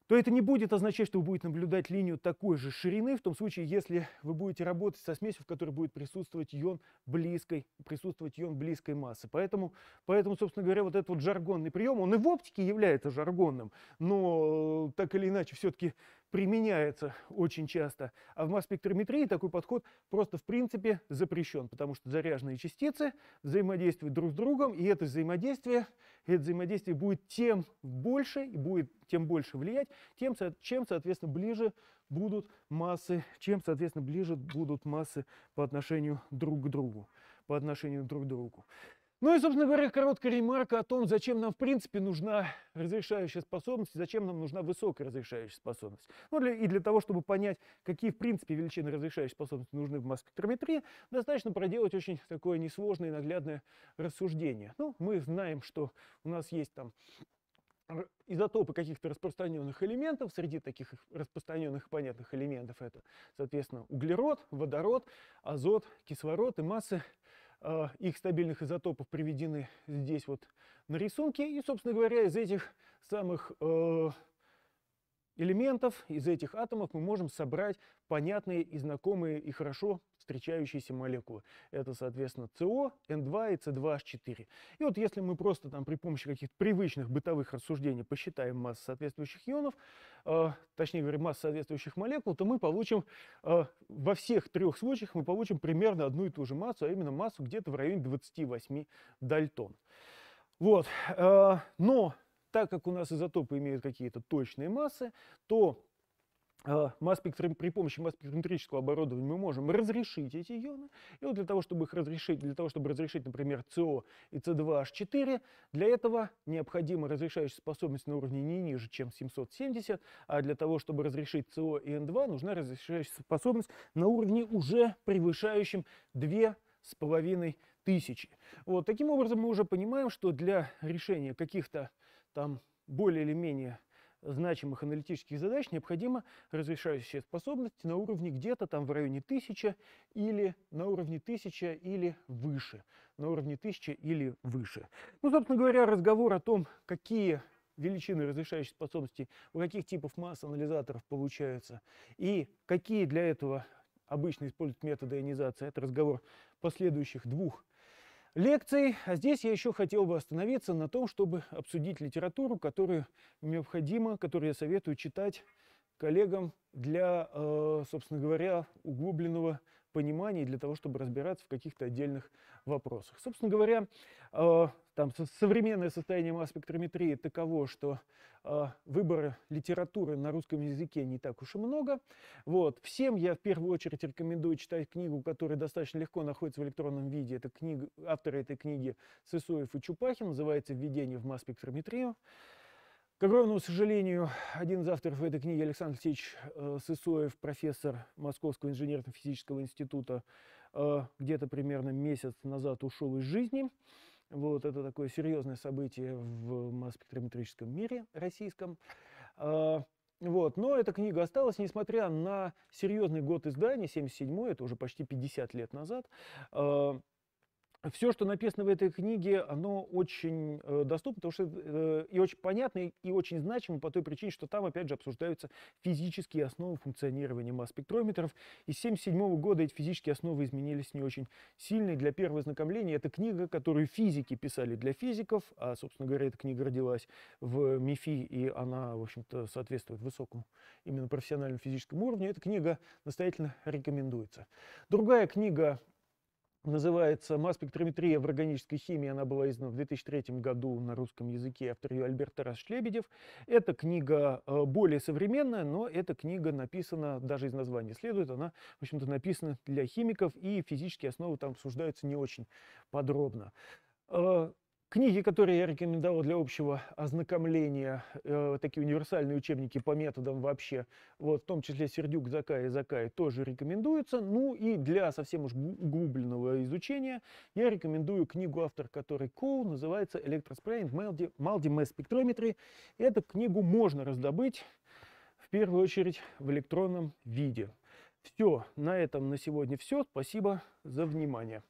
то это не будет означать, что вы будете наблюдать линию такой же ширины, в том случае, если вы будете работать со смесью, в которой будет присутствовать ион близкой, присутствовать ион близкой массы. Поэтому, поэтому, собственно говоря, вот этот вот жаргонный прием, он и в оптике является жаргонным, но э, так или иначе все-таки применяется очень часто. А в масс-спектрометрии такой подход просто в принципе запрещен, потому что заряженные частицы взаимодействуют друг с другом, и это взаимодействие, это взаимодействие будет тем больше и будет тем больше влиять, тем, чем, соответственно, ближе будут массы, чем, соответственно, ближе будут массы по отношению друг к другу, по отношению друг к другу. Ну и, собственно говоря, короткая ремарка о том, зачем нам, в принципе, нужна разрешающая способность, зачем нам нужна высокая разрешающая способность. Ну, для, и для того, чтобы понять, какие, в принципе, величины разрешающей способности нужны в масс-спектрометрии, достаточно проделать очень такое несложное и наглядное рассуждение. Ну, мы знаем, что у нас есть там изотопы каких-то распространенных элементов, среди таких распространенных и понятных элементов это, соответственно, углерод, водород, азот, кислород и массы а, их стабильных изотопов приведены здесь вот на рисунке. И, собственно говоря, из этих самых а, элементов, из этих атомов мы можем собрать понятные и знакомые и хорошо встречающиеся молекулы. Это, соответственно, CO, N2 и C2H4. И вот если мы просто там при помощи каких-то привычных бытовых рассуждений посчитаем массу соответствующих ионов, э, точнее говоря, массу соответствующих молекул, то мы получим, э, во всех трех случаях мы получим примерно одну и ту же массу, а именно массу где-то в районе 28 дальтон. Вот. Э, но так как у нас изотопы имеют какие-то точные массы, то а, масс при помощи масс-спектрометрического оборудования мы можем разрешить эти ионы. И вот для того, чтобы их разрешить, для того, чтобы разрешить, например, CO и C2H4, для этого необходима разрешающая способность на уровне не ниже, чем 770, а для того, чтобы разрешить CO и N2, нужна разрешающая способность на уровне уже превышающем 2 с половиной тысячи. Вот таким образом мы уже понимаем, что для решения каких-то там более или менее значимых аналитических задач необходима разрешающая способность на уровне где-то там в районе 1000 или на уровне 1000 или выше. На уровне 1000 или выше. Ну, собственно говоря, разговор о том, какие величины разрешающей способности у каких типов масс анализаторов получаются и какие для этого обычно используют методы ионизации, это разговор последующих двух лекций. А здесь я еще хотел бы остановиться на том, чтобы обсудить литературу, которую необходимо, которую я советую читать коллегам для, э, собственно говоря, углубленного понимании для того, чтобы разбираться в каких-то отдельных вопросах. Собственно говоря, э, там современное состояние масс-спектрометрии таково, что э, выбора литературы на русском языке не так уж и много. Вот. Всем я в первую очередь рекомендую читать книгу, которая достаточно легко находится в электронном виде. Это книга, авторы этой книги Сысоев и Чупахин, называется «Введение в масс-спектрометрию». К огромному сожалению, один из авторов этой книги, Александр Алексеевич э, Сысоев, профессор Московского инженерно-физического института, э, где-то примерно месяц назад ушел из жизни. Вот, это такое серьезное событие в масс-спектрометрическом мире российском. Э, вот, но эта книга осталась, несмотря на серьезный год издания, 77 й это уже почти 50 лет назад, все, что написано в этой книге, оно очень э, доступно, потому что э, и очень понятно, и, очень значимо по той причине, что там, опять же, обсуждаются физические основы функционирования масс-спектрометров. И с 1977 года эти физические основы изменились не очень сильно. И для первого знакомления это книга, которую физики писали для физиков, а, собственно говоря, эта книга родилась в МИФИ, и она, в общем-то, соответствует высокому именно профессиональному физическому уровню. Эта книга настоятельно рекомендуется. Другая книга называется «Масс-спектрометрия в органической химии». Она была издана в 2003 году на русском языке, автор ее Альберт Тарас Шлебедев. Эта книга э, более современная, но эта книга написана, даже из названия следует, она, в общем-то, написана для химиков, и физические основы там обсуждаются не очень подробно. Э, Книги, которые я рекомендовал для общего ознакомления, э, такие универсальные учебники по методам вообще, вот, в том числе Сердюк, Закай и Закай, тоже рекомендуются. Ну и для совсем уж углубленного изучения я рекомендую книгу, автор которой Коу, называется «Электроспрейн Малди, Малди Масс Спектрометры». Эту книгу можно раздобыть в первую очередь в электронном виде. Все, на этом на сегодня все. Спасибо за внимание.